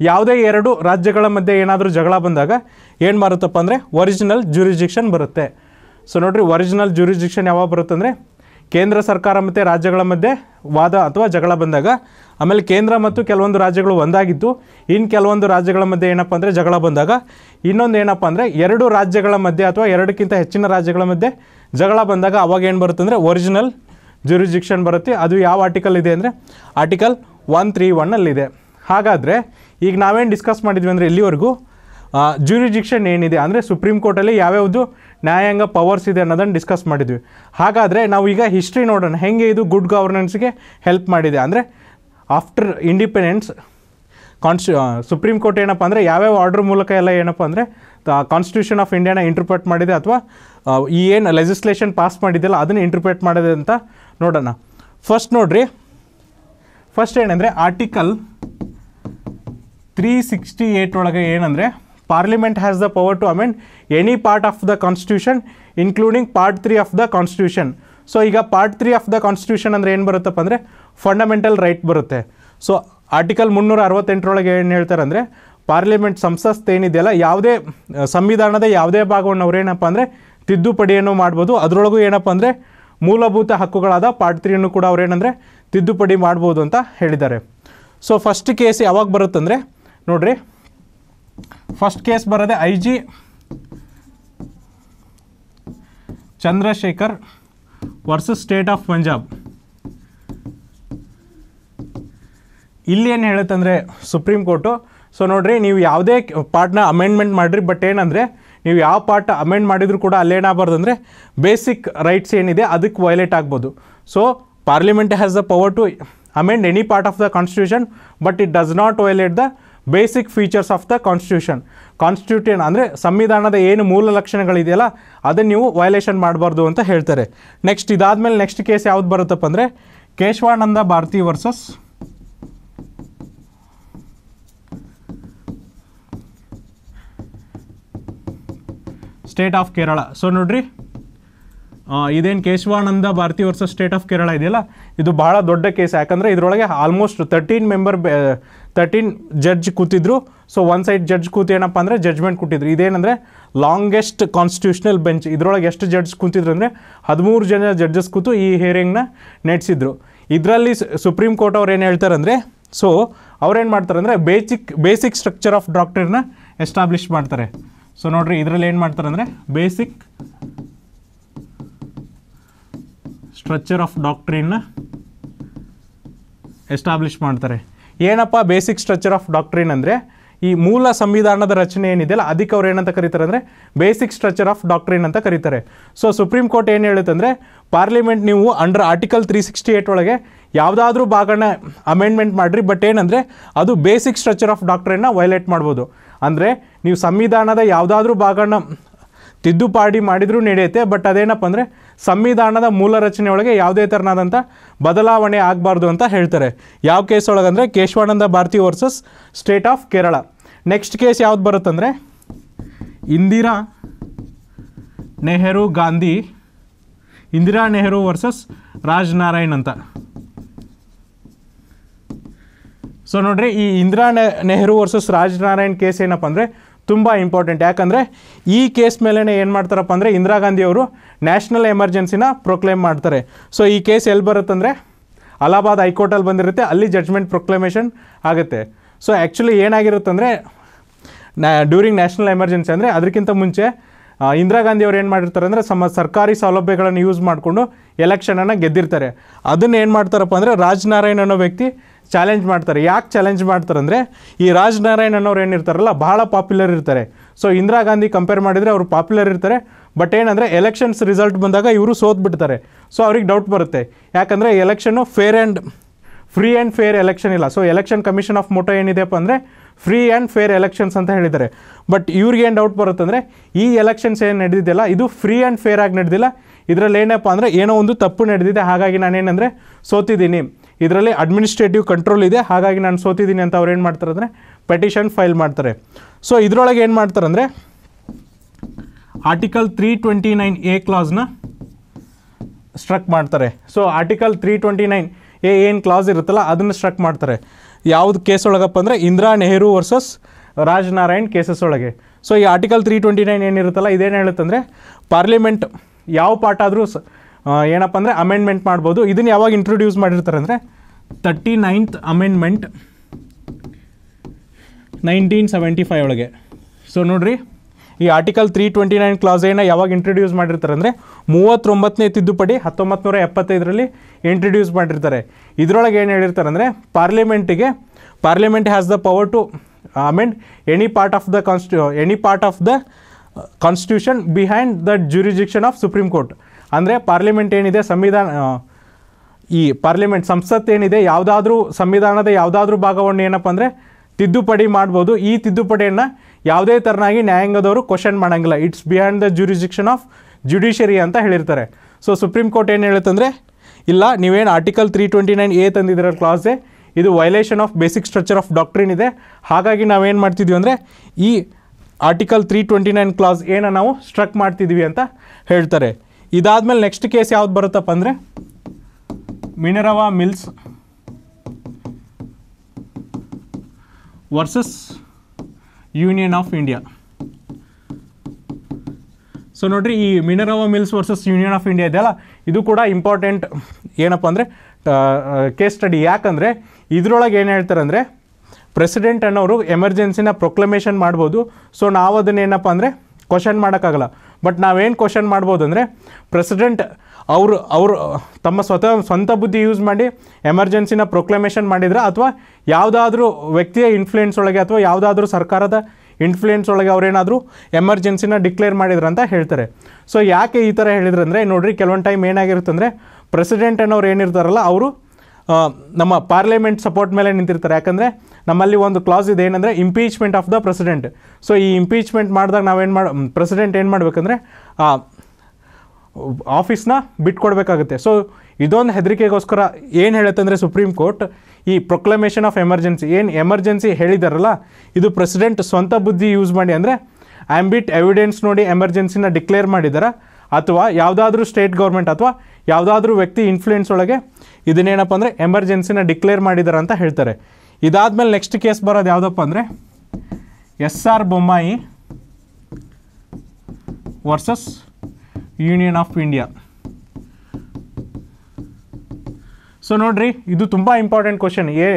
ಯಾವುದೇ ಎರಡು ರಾಜ್ಯಗಳ ಮಧ್ಯೆ ಏನಾದರೂ ಜಗಳ ಬಂದಾಗ ಏನು ಮಾಡುತ್ತಪ್ಪ ಅಂದರೆ ಒರಿಜಿನಲ್ ಜ್ಯುರಿಜಿಕ್ಷನ್ ಬರುತ್ತೆ ಸೊ ನೋಡಿರಿ ಒರಿಜಿನಲ್ ಜ್ಯುರಿಜಿಕ್ಷನ್ ಯಾವಾಗ ಬರುತ್ತೆ ಕೇಂದ್ರ ಸರ್ಕಾರ ಮತ್ತು ರಾಜ್ಯಗಳ ಮಧ್ಯೆ ವಾದ ಅಥವಾ ಜಗಳ ಬಂದಾಗ ಆಮೇಲೆ ಕೇಂದ್ರ ಮತ್ತು ಕೆಲವೊಂದು ರಾಜ್ಯಗಳು ಒಂದಾಗಿತ್ತು ಇನ್ನು ಕೆಲವೊಂದು ರಾಜ್ಯಗಳ ಮಧ್ಯೆ ಏನಪ್ಪ ಅಂದರೆ ಜಗಳ ಬಂದಾಗ ಇನ್ನೊಂದು ಏನಪ್ಪ ಅಂದರೆ ಎರಡು ರಾಜ್ಯಗಳ ಮಧ್ಯೆ ಅಥವಾ ಎರಡಕ್ಕಿಂತ ಹೆಚ್ಚಿನ ರಾಜ್ಯಗಳ ಮಧ್ಯೆ ಜಗಳ ಬಂದಾಗ ಅವಾಗ ಏನು ಬರುತ್ತಂದರೆ ಒರಿಜಿನಲ್ ಜುರಿಜಿಕ್ಷನ್ ಬರುತ್ತೆ ಅದು ಯಾವ ಆರ್ಟಿಕಲ್ ಇದೆ ಅಂದರೆ ಆರ್ಟಿಕಲ್ ಒನ್ ತ್ರೀ ಒನ್ನಲ್ಲಿದೆ ಹಾಗಾದರೆ ಈಗ ನಾವೇನು ಡಿಸ್ಕಸ್ ಮಾಡಿದ್ವಿ ಅಂದರೆ ಇಲ್ಲಿವರೆಗೂ ಜ್ಯೂರಿಜಿಕ್ಷನ್ ಏನಿದೆ ಅಂದರೆ ಸುಪ್ರೀಂ ಕೋರ್ಟಲ್ಲಿ ಯಾವ್ಯಾವುದು ನ್ಯಾಯಾಂಗ ಪವರ್ಸ್ ಇದೆ ಅನ್ನೋದನ್ನು ಡಿಸ್ಕಸ್ ಮಾಡಿದ್ವಿ ಹಾಗಾದರೆ ನಾವು ಈಗ ಹಿಸ್ಟ್ರಿ ನೋಡೋಣ ಹೆಂಗೆ ಇದು ಗುಡ್ ಗವರ್ನೆನ್ಸ್ಗೆ ಹೆಲ್ಪ್ ಮಾಡಿದೆ ಅಂದರೆ ಆಫ್ಟರ್ ಇಂಡಿಪೆಂಡೆನ್ಸ್ ಕಾನ್ಸ್ಟ್ಯೂ ಸುಪ್ರೀಂ ಕೋರ್ಟ್ ಏನಪ್ಪ ಅಂದರೆ ಯಾವ್ಯಾವ ಆರ್ಡ್ರ್ ಮೂಲಕ ಎಲ್ಲ ಏನಪ್ಪ ಅಂದರೆ ಕಾನ್ಸ್ಟಿಟ್ಯೂಷನ್ ಆಫ್ ಇಂಡಿಯಾನ ಇಂಟರ್ಪ್ರೇಟ್ ಮಾಡಿದೆ ಅಥವಾ ಈ ಏನು ಲೆಜಿಸ್ಲೇಷನ್ ಪಾಸ್ ಮಾಡಿದ್ದಿಲ್ಲ ಅದನ್ನು ಇಂಟರ್ಪ್ರೇಟ್ ಮಾಡಿದೆ ಅಂತ ನೋಡೋಣ ಫಸ್ಟ್ ನೋಡ್ರಿ ಫಸ್ಟ್ ಏನಂದರೆ ಆರ್ಟಿಕಲ್ ತ್ರೀ ಸಿಕ್ಸ್ಟಿ ಏಯ್ಟ್ ಒಳಗೆ ಏನಂದರೆ parliament has the power to amend any part of the constitution including part three of the constitution so ಈಗ part three of the constitution ಅಂದರೆ ಏನು ಬರುತ್ತಪ್ಪ ಅಂದರೆ ಫಂಡಮೆಂಟಲ್ ರೈಟ್ ಬರುತ್ತೆ ಸೊ ಆರ್ಟಿಕಲ್ ಮುನ್ನೂರ ಅರವತ್ತೆಂಟರೊಳಗೆ ಏನು ಹೇಳ್ತಾರೆ ಅಂದರೆ ಪಾರ್ಲಿಮೆಂಟ್ ಸಂಸತ್ ಏನಿದೆಯಲ್ಲ ಯಾವುದೇ ಸಂವಿಧಾನದ ಯಾವುದೇ ಭಾಗವನ್ನು ಅವರೇನಪ್ಪ ಅಂದರೆ ತಿದ್ದುಪಡಿಯನ್ನು ಮಾಡ್ಬೋದು ಅದರೊಳಗೂ ಏನಪ್ಪ ಅಂದರೆ ಮೂಲಭೂತ ಹಕ್ಕುಗಳಾದ ಪಾರ್ಟ್ ತ್ರೀಯನ್ನು ಕೂಡ ಅವರೇನಂದರೆ ತಿದ್ದುಪಡಿ ಮಾಡ್ಬೋದು ಅಂತ ಹೇಳಿದ್ದಾರೆ ಸೊ ಫಸ್ಟ್ ಕೇಸ್ ಯಾವಾಗ ಬರುತ್ತಂದರೆ ನೋಡ್ರಿ ಫಸ್ಟ್ ಕೇಸ್ ಬರೋದೆ I G Chandrashekhar versus state of Punjab ಇಲ್ಲಿ ಏನು ಹೇಳುತ್ತಂದರೆ ಸುಪ್ರೀಂ ಕೋರ್ಟು ಸೊ ನೋಡಿರಿ ನೀವು ಯಾವುದೇ ಪಾರ್ಟ್ನ ಅಮೆಂಡ್ಮೆಂಟ್ ಮಾಡಿರಿ ಬಟ್ ಏನಂದರೆ ನೀವು ಯಾವ ಪಾರ್ಟ್ ಅಮೆಂಡ್ ಮಾಡಿದರೂ ಕೂಡ ಅಲ್ಲೇನಾಗಬಾರ್ದು ಅಂದರೆ ಬೇಸಿಕ್ ರೈಟ್ಸ್ ಏನಿದೆ ಅದಕ್ಕೆ ವೈಲೇಟ್ ಆಗ್ಬೋದು so parliament has the power to amend any part of the constitution but it does not violate the basic features of the constitution constitution ಅಂದರೆ ಸಂವಿಧಾನದ ಏನು ಮೂಲ ಲಕ್ಷಣಗಳಿದೆಯಲ್ಲ ಅದನ್ನು ನೀವು ವೈಲೇಷನ್ ಮಾಡಬಾರ್ದು ಅಂತ ಹೇಳ್ತಾರೆ ನೆಕ್ಸ್ಟ್ ಇದಾದಮೇಲೆ ನೆಕ್ಸ್ಟ್ ಕೇಸ್ ಯಾವ್ದು ಬರುತ್ತಪ್ಪ ಅಂದರೆ Kesavananda Bharati versus state of Kerala so ನೋಡ್ರಿ ಇದೇನು ಕೇಶವಾನಂದ ಭಾರತಿ ವರ್ಷ ಸ್ಟೇಟ್ ಆಫ್ ಕೇರಳ ಇದೆಯಲ್ಲ ಇದು ಭಾಳ ದೊಡ್ಡ ಕೇಸ್ ಯಾಕಂದರೆ ಇದರೊಳಗೆ almost thirteen member thirteen judge ಕೂತಿದ್ರು ಸೊ ಒನ್ ಸೈಡ್ ಜಡ್ಜ್ ಕೂತು ಏನಪ್ಪ ಅಂದರೆ ಜಡ್ಜ್ಮೆಂಟ್ ಕೊಟ್ಟಿದ್ರು ಇದೇನಂದರೆ ಲಾಂಗೆಸ್ಟ್ ಕಾನ್ಸ್ಟಿಟ್ಯೂಷನಲ್ ಬೆಂಚ್ ಇದರೊಳಗೆ ಎಷ್ಟು ಜಡ್ಜ್ ಕೂತಿದ್ರು ಅಂದರೆ ಹದಿಮೂರು ಜನ ಜಡ್ಜಸ್ ಕೂತು ಈ ಹಿಯರಿಂಗ್ನ ನಡೆಸಿದ್ರು ಇದರಲ್ಲಿ ಸುಪ್ರೀಂ ಕೋರ್ಟ್ ಅವ್ರು ಏನು ಹೇಳ್ತಾರಂದರೆ ಸೊ ಅವ್ರೇನು ಮಾಡ್ತಾರೆ ಅಂದರೆ ಬೇಸಿಕ್ ಬೇಸಿಕ್ ಸ್ಟ್ರಕ್ಚರ್ ಆಫ್ ಡಾಕ್ಟರ್ನ ಎಸ್ಟಾಬ್ಲಿಷ್ ಮಾಡ್ತಾರೆ ಸೊ ನೋಡ್ರಿ ಇದರಲ್ಲಿ ಏನು ಮಾಡ್ತಾರೆ ಅಂದರೆ ಬೇಸಿಕ್ ಸ್ಟ್ರಕ್ಚರ್ ಆಫ್ ಡಾಕ್ಟ್ರಿನ್ನ ಎಸ್ಟಾಬ್ಲಿಷ್ ಮಾಡ್ತಾರೆ ಏನಪ್ಪ ಬೇಸಿಕ್ ಸ್ಟ್ರಕ್ಚರ್ ಆಫ್ ಡಾಕ್ಟ್ರಿನ್ ಅಂದರೆ ಈ ಮೂಲ ಸಂವಿಧಾನದ ರಚನೆ ಏನಿದೆಯಲ್ಲ ಅದಕ್ಕೆ ಅವ್ರು ಏನಂತ ಕರೀತಾರೆ ಅಂದರೆ ಬೇಸಿಕ್ ಸ್ಟ್ರಕ್ಚರ್ ಆಫ್ ಡಾಕ್ಟ್ರಿನ್ ಅಂತ ಕರೀತಾರೆ ಸೊ ಸುಪ್ರೀಂ ಕೋರ್ಟ್ ಏನು ಹೇಳುತ್ತೆ ಪಾರ್ಲಿಮೆಂಟ್ ನೀವು under article three sixty eight ಒಳಗೆ ಯಾವುದಾದ್ರೂ ಭಾಗನ ಅಮೆಂಡ್ಮೆಂಟ್ ಮಾಡಿರಿ ಬಟ್ ಏನಂದರೆ ಅದು ಬೇಸಿಕ್ ಸ್ಟ್ರಕ್ಚರ್ ಆಫ್ ಡಾಕ್ಟ್ರಿನ ವೈಲೇಟ್ ಮಾಡ್ಬೋದು ಅಂದರೆ ನೀವು ಸಂವಿಧಾನದ ಯಾವುದಾದ್ರೂ ಭಾಗನ ತಿದ್ದುಪಾಡಿ ಮಾಡಿದರೂ ನಡೆಯುತ್ತೆ ಬಟ್ ಅದೇನಪ್ಪ ಅಂದರೆ ಸಂವಿಧಾನದ ಮೂಲ ರಚನೆಯೊಳಗೆ ಯಾವುದೇ ಥರನಾದಂಥ ಬದಲಾವಣೆ ಆಗಬಾರ್ದು ಅಂತ ಹೇಳ್ತಾರೆ ಯಾವ ಕೇಸ್ ಒಳಗಂದರೆ Kesavananda Bharati versus state of Kerala next case ಯಾವ್ದು ಬರುತ್ತಂದರೆ ಇಂದಿರಾ ನೆಹರು ಗಾಂಧಿ ಇಂದಿರಾ ನೆಹರು ವರ್ಸಸ್ ರಾಜ್ ನಾರಾಯಣ್ ಅಂತ ಸೊ ನೋಡಿರಿ ಈ ಇಂದಿರಾ ನೆಹರು ವರ್ಸಸ್ ರಾಜನಾರಾಯಣ್ ಕೇಸ್ ಏನಪ್ಪ ಅಂದರೆ ತುಂಬ ಇಂಪಾರ್ಟೆಂಟ್ ಯಾಕಂದರೆ ಈ ಕೇಸ್ ಮೇಲೇ ಏನು ಮಾಡ್ತಾರಪ್ಪ ಅಂದರೆ ಇಂದಿರಾ ಗಾಂಧಿಯವರು ನ್ಯಾಷನಲ್ ಎಮರ್ಜೆನ್ಸಿನ ಪ್ರೊಕ್ಲೇಮ್ ಮಾಡ್ತಾರೆ ಸೊ ಈ ಕೇಸ್ ಎಲ್ಲಿ ಬರುತ್ತಂದರೆ ಅಲಹಾಬಾದ್ ಹೈಕೋರ್ಟಲ್ಲಿ ಬಂದಿರುತ್ತೆ ಅಲ್ಲಿ ಜಡ್ಜ್ಮೆಂಟ್ ಪ್ರೊಕ್ಲೇಮೇಷನ್ ಆಗುತ್ತೆ ಸೊ ಆ್ಯಕ್ಚುಲಿ ಏನಾಗಿರುತ್ತಂದರೆ ನ್ಯಾ ಡ್ಯೂರಿಂಗ್ ನ್ಯಾಷನಲ್ ಎಮರ್ಜೆನ್ಸಿ ಅಂದರೆ ಅದಕ್ಕಿಂತ ಮುಂಚೆ ಇಂದಿರಾ ಗಾಂಧಿ ಏನು ಮಾಡಿರ್ತಾರೆ ಅಂದರೆ ಸಮ ಸರ್ಕಾರಿ ಸೌಲಭ್ಯಗಳನ್ನು ಯೂಸ್ ಮಾಡಿಕೊಂಡು ಎಲೆಕ್ಷನನ್ನು ಗೆದ್ದಿರ್ತಾರೆ ಅದನ್ನು ಏನು ಮಾಡ್ತಾರಪ್ಪ ಅಂದರೆ ರಾಜನಾರಾಯಣ್ ಅನ್ನೋ ವ್ಯಕ್ತಿ ಚಾಲೆಂಜ್ ಮಾಡ್ತಾರೆ ಯಾಕೆ ಚಾಲೆಂಜ್ ಮಾಡ್ತಾರೆ ಅಂದರೆ ಈ ರಾಜನಾರಾಯಣ್ ಅನ್ನೋರು ಏನಿರ್ತಾರಲ್ಲ ಭಾಳ ಪಾಪ್ಯುಲರ್ ಇರ್ತಾರೆ ಸೊ ಇಂದಿರಾ ಗಾಂಧಿ ಕಂಪೇರ್ ಮಾಡಿದರೆ ಅವರು ಪಾಪ್ಯುಲರ್ ಇರ್ತಾರೆ ಬಟ್ ಏನಂದರೆ ಎಲೆಕ್ಷನ್ಸ್ ರಿಸಲ್ಟ್ ಬಂದಾಗ ಇವರು ಸೋತ್ಬಿಡ್ತಾರೆ ಸೊ ಅವ್ರಿಗೆ ಡೌಟ್ ಬರುತ್ತೆ ಯಾಕಂದರೆ election fair and free and fair election ಇಲ್ಲ so election commission of motto ಏನಿದೆಯಪ್ಪ ಅಂದರೆ ಫ್ರೀ ಆ್ಯಂಡ್ ಫೇರ್ ಎಲೆಕ್ಷನ್ಸ್ ಅಂತ ಹೇಳಿದ್ದಾರೆ ಬಟ್ ಏನು ಡೌಟ್ ಬರುತ್ತಂದರೆ ಈ ಎಲೆಕ್ಷನ್ಸ್ ಏನು ನಡೆದಿದ್ದೆಲ್ಲ ಇದು ಫ್ರೀ ಆ್ಯಂಡ್ ಫೇರ್ ಆಗಿ ನಡೆದಿಲ್ಲ ಇದರಲ್ಲಿ ಏನಪ್ಪ ಅಂದರೆ ಏನೋ ಒಂದು ತಪ್ಪು ನಡೆದಿದೆ ಹಾಗಾಗಿ ನಾನೇನಂದರೆ ಸೋತಿದ್ದೀನಿ ಇದರಲ್ಲಿ ಅಡ್ಮಿನಿಸ್ಟ್ರೇಟಿವ್ ಕಂಟ್ರೋಲ್ ಇದೆ ಹಾಗಾಗಿ ನಾನು ಸೋತಿದ್ದೀನಿ ಅಂತ ಅವ್ರು ಏನು ಮಾಡ್ತಾರೆ ಅಂದರೆ ಪೆಟಿಷನ್ ಫೈಲ್ ಮಾಡ್ತಾರೆ ಸೊ ಇದರೊಳಗೆ ಏನು ಮಾಡ್ತಾರೆ ಅಂದರೆ article three twenty nine A ಕ್ಲಾಸ್ನ ಸ್ಟ್ರಕ್ ಮಾಡ್ತಾರೆ so article three twenty nine A ಏನು ಕ್ಲಾಸ್ ಇರುತ್ತಲ್ಲ ಅದನ್ನು ಸ್ಟ್ರಕ್ ಮಾಡ್ತಾರೆ ಯಾವುದು ಕೇಸ್ ಒಳಗಪ್ಪ ಅಂದರೆ ಇಂದಿರಾ ನೆಹರು ವರ್ಸಸ್ ರಾಜನಾರಾಯಣ್ ಕೇಸಸ್ ಒಳಗೆ ಸೊ ಈ ಆರ್ಟಿಕಲ್ ತ್ರೀ ಟ್ವೆಂಟಿ ನೈನ್ ಏನಿರುತ್ತಲ್ಲ ಇದೇನು ಹೇಳುತ್ತಂದರೆ ಪಾರ್ಲಿಮೆಂಟ್ ಯಾವ ಪಾರ್ಟ್ ಆದರೂ ಸ ಏನಪ್ಪ ಅಂದರೆ ಅಮೆಂಡ್ಮೆಂಟ್ ಮಾಡ್ಬೋದು ಇದನ್ನು ಯಾವಾಗ ಇಂಟ್ರೊಡ್ಯೂಸ್ ಮಾಡಿರ್ತಾರೆ ಅಂದರೆ thirty ninth amendment nineteen seventy five ಒಳಗೆ ಸೊ ನೋಡ್ರಿ ಈ ಆರ್ಟಿಕಲ್ ತ್ರೀ ಟ್ವೆಂಟಿ ನೈನ್ ಕ್ಲಾಸೇನ ಯಾವಾಗ ಇಂಟ್ರೊಡ್ಯೂಸ್ ಮಾಡಿರ್ತಾರೆ ಅಂದರೆ ಮೂವತ್ತೊಂಬತ್ತನೇ ತಿದ್ದುಪಡಿ ಹತ್ತೊಂಬತ್ತು ನೂರ ಎಪ್ಪತ್ತೈದರಲ್ಲಿ ಇಂಟ್ರೊಡ್ಯೂಸ್ ಮಾಡಿರ್ತಾರೆ ಇದರೊಳಗೆ ಏನು ಹೇಳಿರ್ತಾರೆ ಅಂದರೆ ಪಾರ್ಲಿಮೆಂಟಿಗೆ parliament has the power to amend any part of the ಕಾನ್ಸ್ಟಿ any part of the constitution behind the jurisdiction of Supreme Court ಅಂದರೆ ಪಾರ್ಲಿಮೆಂಟ್ ಏನಿದೆ ಸಂವಿಧಾನ ಈ ಪಾರ್ಲಿಮೆಂಟ್ ಸಂಸತ್ ಏನಿದೆ ಯಾವುದಾದ್ರೂ ಸಂವಿಧಾನದ ಯಾವುದಾದ್ರೂ ಭಾಗವನ್ನು ಏನಪ್ಪ ಅಂದರೆ ತಿದ್ದುಪಡಿ ಮಾಡ್ಬೋದು ಈ ತಿದ್ದುಪಡಿಯನ್ನು ಯಾವುದೇ ಥರನಾಗಿ ನ್ಯಾಯಾಂಗದವರು ಕ್ವಶನ್ ಮಾಡೋಂಗಿಲ್ಲ it's beyond the jurisdiction of judiciary ಅಂತ ಹೇಳಿರ್ತಾರೆ ಸೊ ಸುಪ್ರೀಂ ಕೋರ್ಟ್ ಏನು ಹೇಳುತ್ತಂದರೆ ಇಲ್ಲ ನೀವೇನು article three twenty nine A ತಂದಿದ್ದೀರ ಕ್ಲಾಸೆ ಇದು violation of basic structure of doctrine ಇದೆ ಹಾಗಾಗಿ ನಾವೇನು ಮಾಡ್ತಿದ್ವಿ ಅಂದರೆ ಈ article three twenty nine clause ಏನ ನಾವು ಸ್ಟ್ರಕ್ ಮಾಡ್ತಿದ್ವಿ ಅಂತ ಹೇಳ್ತಾರೆ ಇದಾದಮೇಲೆ ನೆಕ್ಸ್ಟ್ ಕೇಸ್ ಯಾವ್ದು ಬರುತ್ತಪ್ಪ ಅಂದರೆ Minerva Mills versus Union of India so ನೋಡಿರಿ ಈ Minerva Mills versus Union of India ಇದೆಯಲ್ಲ ಇದು ಕೂಡ ಇಂಪಾರ್ಟೆಂಟ್ ಏನಪ್ಪ ಅಂದರೆ ಕೇಸ್ ಸ್ಟಡಿ ಯಾಕಂದರೆ ಇದರೊಳಗೆ ಏನು ಹೇಳ್ತಾರೆ ಅಂದರೆ ಪ್ರೆಸಿಡೆಂಟ್ ಅನ್ನೋರು ಎಮರ್ಜೆನ್ಸಿನ ಪ್ರೊಕ್ಲಮೇಷನ್ ಮಾಡ್ಬೋದು ಸೊ ನಾವು ಅದನ್ನೇನಪ್ಪ ಅಂದರೆ ಕ್ವಶನ್ ಮಾಡೋಕ್ಕಾಗಲ್ಲ ಬಟ್ ನಾವೇನು ಕ್ವಶನ್ ಮಾಡ್ಬೋದು ಅಂದರೆ ಪ್ರೆಸಿಡೆಂಟ್ ಅವರು ಅವರು ತಮ್ಮ ಸ್ವತಃ ಸ್ವಂತ ಬುದ್ಧಿ ಯೂಸ್ ಮಾಡಿ ಎಮರ್ಜೆನ್ಸಿನ ಪ್ರೊಕ್ಲಮೇಷನ್ ಮಾಡಿದ್ರೆ ಅಥವಾ ಯಾವುದಾದ್ರೂ ವ್ಯಕ್ತಿಯ ಇನ್ಫ್ಲುಯೆನ್ಸ್ ಒಳಗೆ ಅಥವಾ ಯಾವುದಾದ್ರೂ ಸರ್ಕಾರದ ಇನ್ಫ್ಲುಯೆನ್ಸ್ ಒಳಗೆ ಅವರೇನಾದರೂ ಎಮರ್ಜೆನ್ಸಿನ ಡಿಕ್ಲೇರ್ ಮಾಡಿದ್ರು ಅಂತ ಹೇಳ್ತಾರೆ ಸೊ ಯಾಕೆ ಈ ಥರ ಹೇಳಿದ್ರು ಅಂದರೆ ನೋಡಿರಿ ಕೆಲವೊಂದು ಟೈಮ್ ಏನಾಗಿರುತ್ತೆ ಅಂದರೆ ಪ್ರೆಸಿಡೆಂಟ್ ಅನ್ನೋರು ಏನಿರ್ತಾರಲ್ಲ ಅವರು ನಮ್ಮ ಪಾರ್ಲಿಮೆಂಟ್ ಸಪೋರ್ಟ್ ಮೇಲೆ ನಿಂತಿರ್ತಾರೆ ಯಾಕಂದರೆ ನಮ್ಮಲ್ಲಿ ಒಂದು ಕ್ಲಾಸ್ ಇದೆ ಏನಂದರೆ impeachment of the president so ಈ ಇಂಪೀಚ್ಮೆಂಟ್ ಮಾಡಿದಾಗ ನಾವೇನು ಮಾಡಿ ಪ್ರೆಸಿಡೆಂಟ್ ಏನು ಮಾಡಬೇಕಂದ್ರೆ ಆಫೀಸ್ನ ಬಿಟ್ಕೊಡ್ಬೇಕಾಗುತ್ತೆ ಸೊ ಇದೊಂದು ಹೆದರಿಕೆಗೋಸ್ಕರ ಏನು ಹೇಳುತ್ತೆ ಅಂದರೆ ಸುಪ್ರೀಂ ಕೋರ್ಟ್ ಈ ಪ್ರೊಕ್ಲಮೇಷನ್ ಆಫ್ ಎಮರ್ಜೆನ್ಸಿ ಏನು ಎಮರ್ಜೆನ್ಸಿ ಹೇಳಿದಾರಲ್ಲ ಇದು ಪ್ರೆಸಿಡೆಂಟ್ ಸ್ವಂತ ಬುದ್ಧಿ ಯೂಸ್ ಮಾಡಿ ಅಂದರೆ ಬಿಟ್ ಎವಿಡೆನ್ಸ್ ನೋಡಿ ಎಮರ್ಜೆನ್ಸಿನ ಡಿಕ್ಲೇರ್ ಮಾಡಿದ್ದಾರೆ ಅಥವಾ ಯಾವುದಾದ್ರೂ ಸ್ಟೇಟ್ ಗೌರ್ಮೆಂಟ್ ಅಥವಾ ಯಾವುದಾದ್ರೂ ವ್ಯಕ್ತಿ ಇನ್ಫ್ಲೂಯೆನ್ಸ್ ಒಳಗೆ ಇದನ್ನೇನಪ್ಪ ಅಂದರೆ ಎಮರ್ಜೆನ್ಸಿನ ಡಿಕ್ಲೇರ್ ಮಾಡಿದ್ದಾರೆ ಅಂತ ಹೇಳ್ತಾರೆ ಮೇಲೆ ನೆಕ್ಸ್ಟ್ ಕೇಸ್ ಬರೋದು ಯಾವುದಪ್ಪ ಅಂದರೆ S R Bommai versus Union of India so ನೋಡ್ರಿ ಇದು ತುಂಬ ಇಂಪಾರ್ಟೆಂಟ್ ಕ್ವಶನ್ ಏ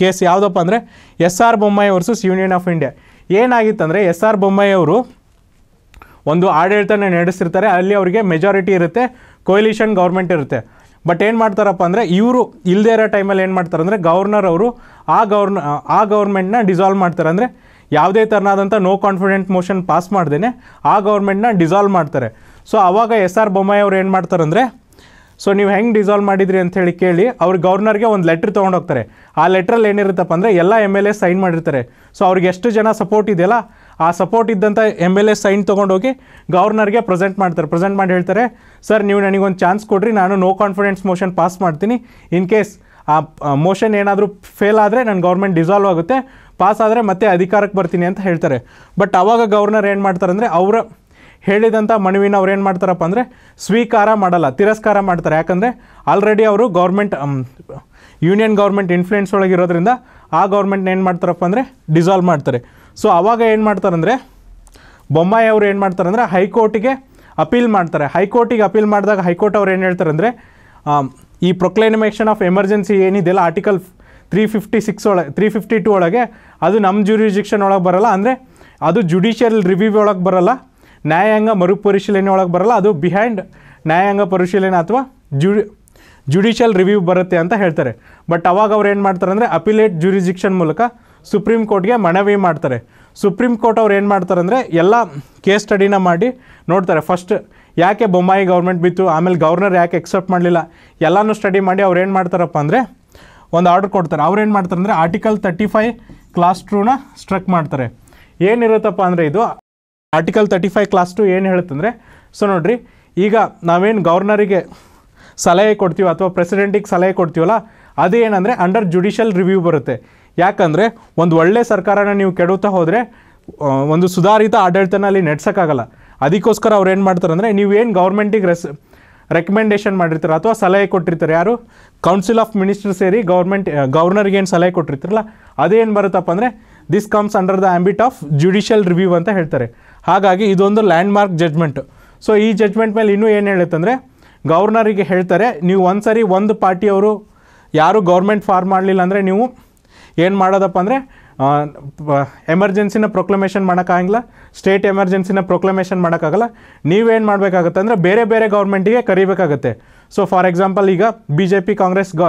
ಕೇಸ್ ಯಾವುದಪ್ಪ ಅಂದರೆ S R Bommai versus Union of India ಏನಾಗಿತ್ತಂದರೆ ಎಸ್ ಆರ್ ಬೊಮ್ಮಾಯಿ ಅವರು ಒಂದು ಆಡಳಿತನ ನಡೆಸಿರ್ತಾರೆ ಅಲ್ಲಿ ಅವರಿಗೆ ಮೆಜಾರಿಟಿ ಇರುತ್ತೆ ಕೊಯ್ಲಿಷನ್ ಗೌರ್ಮೆಂಟ್ ಇರುತ್ತೆ ಬಟ್ ಏನು ಮಾಡ್ತಾರಪ್ಪ ಅಂದರೆ ಇವರು ಇಲ್ಲದೇ ಇರೋ ಟೈಮಲ್ಲಿ ಏನು ಮಾಡ್ತಾರೆ ಅಂದರೆ ಗವರ್ನರ್ ಅವರು ಆ ಗೌರ್ನ ಆ ಗೌರ್ಮೆಂಟ್ನ ಡಿಸಾಲ್ವ್ ಮಾಡ್ತಾರೆ ಅಂದರೆ ಯಾವುದೇ ಥರನಾದಂಥ ನೋ ಕಾನ್ಫಿಡೆಂಟ್ ಮೋಷನ್ ಪಾಸ್ ಮಾಡ್ದೇ ಆ ಗೌರ್ಮೆಂಟ್ನ ಡಿಸಾಲ್ವ್ ಮಾಡ್ತಾರೆ ಸೊ ಆವಾಗ ಎಸ್ ಆರ್ ಬೊಮ್ಮಾಯಿ ಅವ್ರು ಏನು ಮಾಡ್ತಾರೆ ಅಂದರೆ ಸೊ ನೀವು ಹೆಂಗೆ ಡಿಸಾಲ್ವ್ ಮಾಡಿದ್ರಿ ಅಂತ ಹೇಳಿ ಕೇಳಿ ಅವ್ರು ಗೌರ್ನರ್ಗೆ ಒಂದು ಲೆಟ್ರ್ ತೊಗೊಂಡೋಗ್ತಾರೆ ಆ ಲೆಟ್ರಲ್ಲಿ ಏನಿರುತ್ತಪ್ಪ ಅಂದರೆ ಎಲ್ಲ ಎಮ್ ಎಲ್ ಎ ಸೈನ್ ಮಾಡಿರ್ತಾರೆ ಸೊ ಅವ್ರಿಗೆ ಎಷ್ಟು ಜನ ಸಪೋರ್ಟ್ ಇದೆಯಲ್ಲ ಆ ಸಪೋರ್ಟ್ ಇದ್ದಂಥ ಎಮ್ ಎಲ್ ಎ ಸೈನ್ ತೊಗೊಂಡೋಗಿ ಗವರ್ನರ್ಗೆ ಪ್ರೆಸೆಂಟ್ ಮಾಡ್ತಾರೆ ಪ್ರೆಸೆಂಟ್ ಮಾಡಿ ಹೇಳ್ತಾರೆ ಸರ್ ನೀವು ನನಗೊಂದು ಚಾನ್ಸ್ ಕೊಡಿರಿ ನಾನು ನೋ ಕಾನ್ಫಿಡೆನ್ಸ್ ಮೋಷನ್ ಪಾಸ್ ಮಾಡ್ತೀನಿ ಇನ್ ಕೇಸ್ ಆ ಮೋಷನ್ ಏನಾದರೂ ಫೇಲ್ ಆದರೆ ನನ್ನ ಗೌರ್ಮೆಂಟ್ ಡಿಸಾಲ್ವ್ ಆಗುತ್ತೆ ಪಾಸ್ ಆದರೆ ಮತ್ತೆ ಅಧಿಕಾರಕ್ಕೆ ಬರ್ತೀನಿ ಅಂತ ಹೇಳ್ತಾರೆ ಬಟ್ ಆವಾಗ ಗವರ್ನರ್ ಏನು ಮಾಡ್ತಾರೆ ಅಂದರೆ ಅವರ ಹೇಳಿದಂಥ ಮನವಿನ ಅವ್ರು ಏನು ಮಾಡ್ತಾರಪ್ಪ ಅಂದರೆ ಸ್ವೀಕಾರ ಮಾಡಲ್ಲ ತಿರಸ್ಕಾರ ಮಾಡ್ತಾರೆ ಯಾಕಂದರೆ ಆಲ್ರೆಡಿ ಅವರು ಗೌರ್ಮೆಂಟ್ ಯೂನಿಯನ್ ಗೌರ್ಮೆಂಟ್ ಇನ್ಫ್ಲೂಯೆನ್ಸ್ ಒಳಗಿರೋದ್ರಿಂದ ಆ ಗೌರ್ಮೆಂಟ್ನ ಏನು ಮಾಡ್ತಾರಪ್ಪ ಅಂದರೆ ಡಿಸಾಲ್ವ್ ಮಾಡ್ತಾರೆ ಸೊ ಆವಾಗ ಏನು ಮಾಡ್ತಾರಂದರೆ ಬೊಮ್ಮಾಯಿ ಅವರು ಏನು ಮಾಡ್ತಾರಂದರೆ ಹೈಕೋರ್ಟಿಗೆ ಅಪೀಲ್ ಮಾಡ್ತಾರೆ ಹೈಕೋರ್ಟಿಗೆ ಅಪೀಲ್ ಮಾಡಿದಾಗ ಹೈಕೋರ್ಟ್ ಅವ್ರು ಏನು ಹೇಳ್ತಾರಂದರೆ ಈ ಪ್ರೊಕ್ಲೇನಿಮೇಷನ್ ಆಫ್ ಎಮರ್ಜೆನ್ಸಿ ಏನಿದೆಯಲ್ಲ ಆರ್ಟಿಕಲ್ ತ್ರೀ ಫಿಫ್ಟಿ ಸಿಕ್ಸ್ ಒಳಗೆ ತ್ರೀ ಫಿಫ್ಟಿ ಟು ಒಳಗೆ ಅದು ನಮ್ಮ ಜ್ಯೂರಿಡಿಕ್ಷನ್ ಒಳಗೆ ಬರಲ್ಲ ಅಂದರೆ ಅದು ಜುಡಿಷಿಯಲ್ ರಿವ್ಯೂ ಒಳಗೆ ಬರಲ್ಲ ನ್ಯಾಯಾಂಗ ಮರುಪರಿಶೀಲನೆ ಒಳಗೆ ಬರಲ್ಲ ಅದು ಬಿಹೈಂಡ್ ನ್ಯಾಯಾಂಗ ಪರಿಶೀಲನೆ ಅಥವಾ ಜುಡಿ ಜುಡಿಷಿಯಲ್ ರಿವ್ಯೂ ಬರುತ್ತೆ ಅಂತ ಹೇಳ್ತಾರೆ ಬಟ್ ಅವಾಗ ಅವ್ರು ಏನು ಮಾಡ್ತಾರೆ ಅಂದರೆ ಅಪಿಲೇಟ್ ಜ್ಯೂರಿಜಿಕ್ಷನ್ ಮೂಲಕ ಸುಪ್ರೀಂ ಕೋರ್ಟ್ಗೆ ಮನವಿ ಮಾಡ್ತಾರೆ ಸುಪ್ರೀಂ ಕೋರ್ಟ್ ಅವ್ರು ಏನು ಮಾಡ್ತಾರೆ ಅಂದರೆ ಎಲ್ಲ ಕೇಸ್ ಸ್ಟಡಿನ ಮಾಡಿ ನೋಡ್ತಾರೆ ಫಸ್ಟ್ ಯಾಕೆ ಬೊಂಬಾಯಿ ಗೌರ್ಮೆಂಟ್ ಬಿತ್ತು ಆಮೇಲೆ ಗೌರ್ನರ್ ಯಾಕೆ ಎಕ್ಸೆಪ್ಟ್ ಮಾಡಲಿಲ್ಲ ಎಲ್ಲನೂ ಸ್ಟಡಿ ಮಾಡಿ ಅವ್ರು ಏನು ಮಾಡ್ತಾರಪ್ಪ ಅಂದರೆ ಒಂದು ಆರ್ಡ್ರ್ ಕೊಡ್ತಾರೆ ಅವ್ರು ಏನು ಮಾಡ್ತಾರೆ ಅಂದರೆ ಆರ್ಟಿಕಲ್ ತರ್ಟಿ ಫೈವ್ ಕ್ಲಾಸ್ ಟೂನ ಸ್ಟ್ರಕ್ ಮಾಡ್ತಾರೆ ಏನಿರುತ್ತಪ್ಪ ಅಂದರೆ ಇದು article thirty five clause two ಏನು ಹೇಳುತ್ತಂದರೆ ಸೊ ನೋಡಿರಿ ಈಗ ನಾವೇನು ಗೌರ್ನರಿಗೆ ಸಲಹೆ ಕೊಡ್ತೀವೋ ಅಥವಾ ಪ್ರೆಸಿಡೆಂಟಿಗೆ ಸಲಹೆ ಕೊಡ್ತೀವಲ್ಲ ಅದು ಏನಂದರೆ ಅಂಡರ್ ಜುಡಿಷಿಯಲ್ ರಿವ್ಯೂ ಬರುತ್ತೆ ಯಾಕಂದರೆ ಒಂದು ಒಳ್ಳೆಯ ಸರ್ಕಾರನ ನೀವು ಕೆಡುತ್ತಾ ಹೋದರೆ ಒಂದು ಸುಧಾರಿತ ಆಡಳಿತನ ಅಲ್ಲಿ ನಡೆಸೋಕ್ಕಾಗಲ್ಲ ಅದಕ್ಕೋಸ್ಕರ ಅವ್ರು ಏನು ಮಾಡ್ತಾರೆ ಅಂದರೆ ನೀವೇನು ಗೌರ್ಮೆಂಟಿಗೆ ರೆಸ್ ರೆಕಮೆಂಡೇಷನ್ ಮಾಡಿರ್ತಾರೆ ಅಥವಾ ಸಲಹೆ ಕೊಟ್ಟಿರ್ತಾರೆ ಯಾರು ಕೌನ್ಸಿಲ್ ಆಫ್ ಮಿನಿಸ್ಟರ್ ಸೇರಿ ಗೌರ್ಮೆಂಟ್ ಗವರ್ನರ್ಗೆ ಏನು ಸಲಹೆ ಕೊಟ್ಟಿರ್ತಾರಲ್ಲ ಅದೇನು ಬರುತ್ತಪ್ಪ ಅಂದರೆ this comes under the ambit of judicial review ಅಂತ ಹೇಳ್ತಾರೆ ಹಾಗಾಗಿ ಇದೊಂದು ಲ್ಯಾಂಡ್ ಮಾರ್ಕ್ ಜಡ್ಜ್ಮೆಂಟ್ ಸೊ ಈ ಜಡ್ಜ್ಮೆಂಟ್ ಮೇಲೆ ಇನ್ನೂ ಏನು ಹೇಳುತ್ತಂದರೆ ಗೌರ್ನರಿಗೆ ಹೇಳ್ತಾರೆ ನೀವು ಒಂದು ಸರಿ ಒಂದು ಪಾರ್ಟಿಯವರು ಯಾರು ಗೌರ್ಮೆಂಟ್ ಫಾರ್ಮ್ ಮಾಡಲಿಲ್ಲ ಅಂದರೆ ನೀವು ಏನು ಮಾಡೋದಪ್ಪ ಅಂದರೆ ಎಮರ್ಜೆನ್ಸಿನ ಪ್ರೊಕ್ಲಮೇಷನ್ ಮಾಡೋಕ್ಕಾಗಿಲ್ಲ ಸ್ಟೇಟ್ ಎಮರ್ಜೆನ್ಸಿನ ಪ್ರೊಕ್ಲಮೇಷನ್ ಮಾಡೋಕ್ಕಾಗಲ್ಲ ನೀವೇನು ಮಾಡಬೇಕಾಗತ್ತೆ ಅಂದರೆ ಬೇರೆ ಬೇರೆ ಗೌರ್ಮೆಂಟಿಗೆ ಕರಿಬೇಕಾಗತ್ತೆ ಸೊ ಫಾರ್ ಎಕ್ಸಾಂಪಲ್ ಈಗ ಬಿ ಜೆ ಪಿ ಕಾಂಗ್ರೆಸ್ ಗ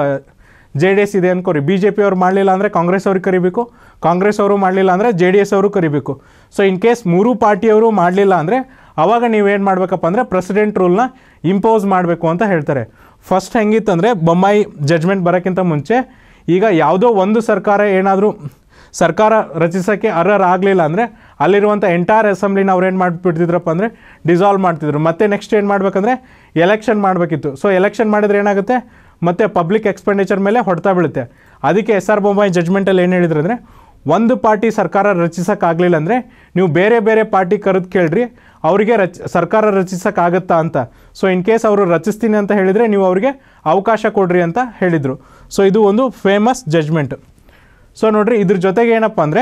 ಜೆ ಡಿ ಎಸ್ ಇದೆ ಅನ್ಕೋರಿ ಬಿ ಜೆ ಪಿ ಅವ್ರು ಮಾಡಲಿಲ್ಲ ಅಂದರೆ ಕಾಂಗ್ರೆಸ್ ಅವ್ರಿಗೆ ಕರಿಬೇಕು ಕಾಂಗ್ರೆಸ್ ಅವರು ಮಾಡಲಿಲ್ಲ ಅಂದರೆ ಜೆ ಡಿ ಎಸ್ ಅವರು ಕರಿಬೇಕು ಸೊ ಇನ್ ಕೇಸ್ ಮೂರು ಪಾರ್ಟಿಯವರು ಮಾಡಲಿಲ್ಲ ಅಂದರೆ ಆವಾಗ ನೀವೇನು ಮಾಡಬೇಕಪ್ಪ ಅಂದರೆ ಪ್ರೆಸಿಡೆಂಟ್ ರೂಲ್ನ ಇಂಪೋಸ್ ಮಾಡಬೇಕು ಅಂತ ಹೇಳ್ತಾರೆ ಫಸ್ಟ್ ಹೆಂಗಿತ್ತಂದರೆ ಬೊಮ್ಮಾಯಿ ಜಜ್ಮೆಂಟ್ ಬರೋಕ್ಕಿಂತ ಮುಂಚೆ ಈಗ ಯಾವುದೋ ಒಂದು ಸರ್ಕಾರ ಏನಾದರೂ ಸರ್ಕಾರ ರಚಿಸೋಕ್ಕೆ ಅರ್ಹರಾಗಲಿಲ್ಲ ಅಂದರೆ ಅಲ್ಲಿರುವಂಥ ಎಂಟೈರ್ ಅಸೆಂಬ್ಲಿನ ಅವ್ರು ಏನು ಮಾಡಿಬಿಡ್ತಿದ್ರಪ್ಪ ಅಂದರೆ ಡಿಸಾಲ್ವ್ ಮಾಡ್ತಿದ್ರು ಮತ್ತೆ ನೆಕ್ಸ್ಟ್ ಏನು ಮಾಡಬೇಕಂದ್ರೆ ಎಲೆಕ್ಷನ್ ಮಾಡಬೇಕಿತ್ತು ಸೊ ಎಲೆಕ್ಷನ್ ಮಾಡಿದ್ರೆ ಏನಾಗುತ್ತೆ ಮತ್ತು ಪಬ್ಲಿಕ್ ಎಕ್ಸ್ಪೆಂಡಿಚರ್ ಮೇಲೆ ಹೊಡ್ತಾ ಬೀಳುತ್ತೆ ಅದಕ್ಕೆ ಎಸ್ ಆರ್ ಬೊಂಬಾಯಿ ಜಜ್ಮೆಂಟಲ್ಲಿ ಏನು ಹೇಳಿದ್ರು ಅಂದರೆ ಒಂದು ಪಾರ್ಟಿ ಸರ್ಕಾರ ರಚಿಸೋಕ್ಕಾಗಲಿಲ್ಲ ಅಂದರೆ ನೀವು ಬೇರೆ ಬೇರೆ ಪಾರ್ಟಿ ಕರೆದು ಕೇಳ್ರಿ ಅವರಿಗೆ ರಚ ಸರ್ಕಾರ ರಚಿಸೋಕ್ಕಾಗತ್ತಾ ಅಂತ ಸೊ ಇನ್ ಕೇಸ್ ಅವರು ರಚಿಸ್ತೀನಿ ಅಂತ ಹೇಳಿದರೆ ನೀವು ಅವರಿಗೆ ಅವಕಾಶ ಕೊಡ್ರಿ ಅಂತ ಹೇಳಿದರು ಸೊ ಇದು ಒಂದು ಫೇಮಸ್ ಜಜ್ಮೆಂಟ್ ಸೊ ನೋಡಿರಿ ಇದ್ರ ಜೊತೆಗೆ ಏನಪ್ಪ ಅಂದರೆ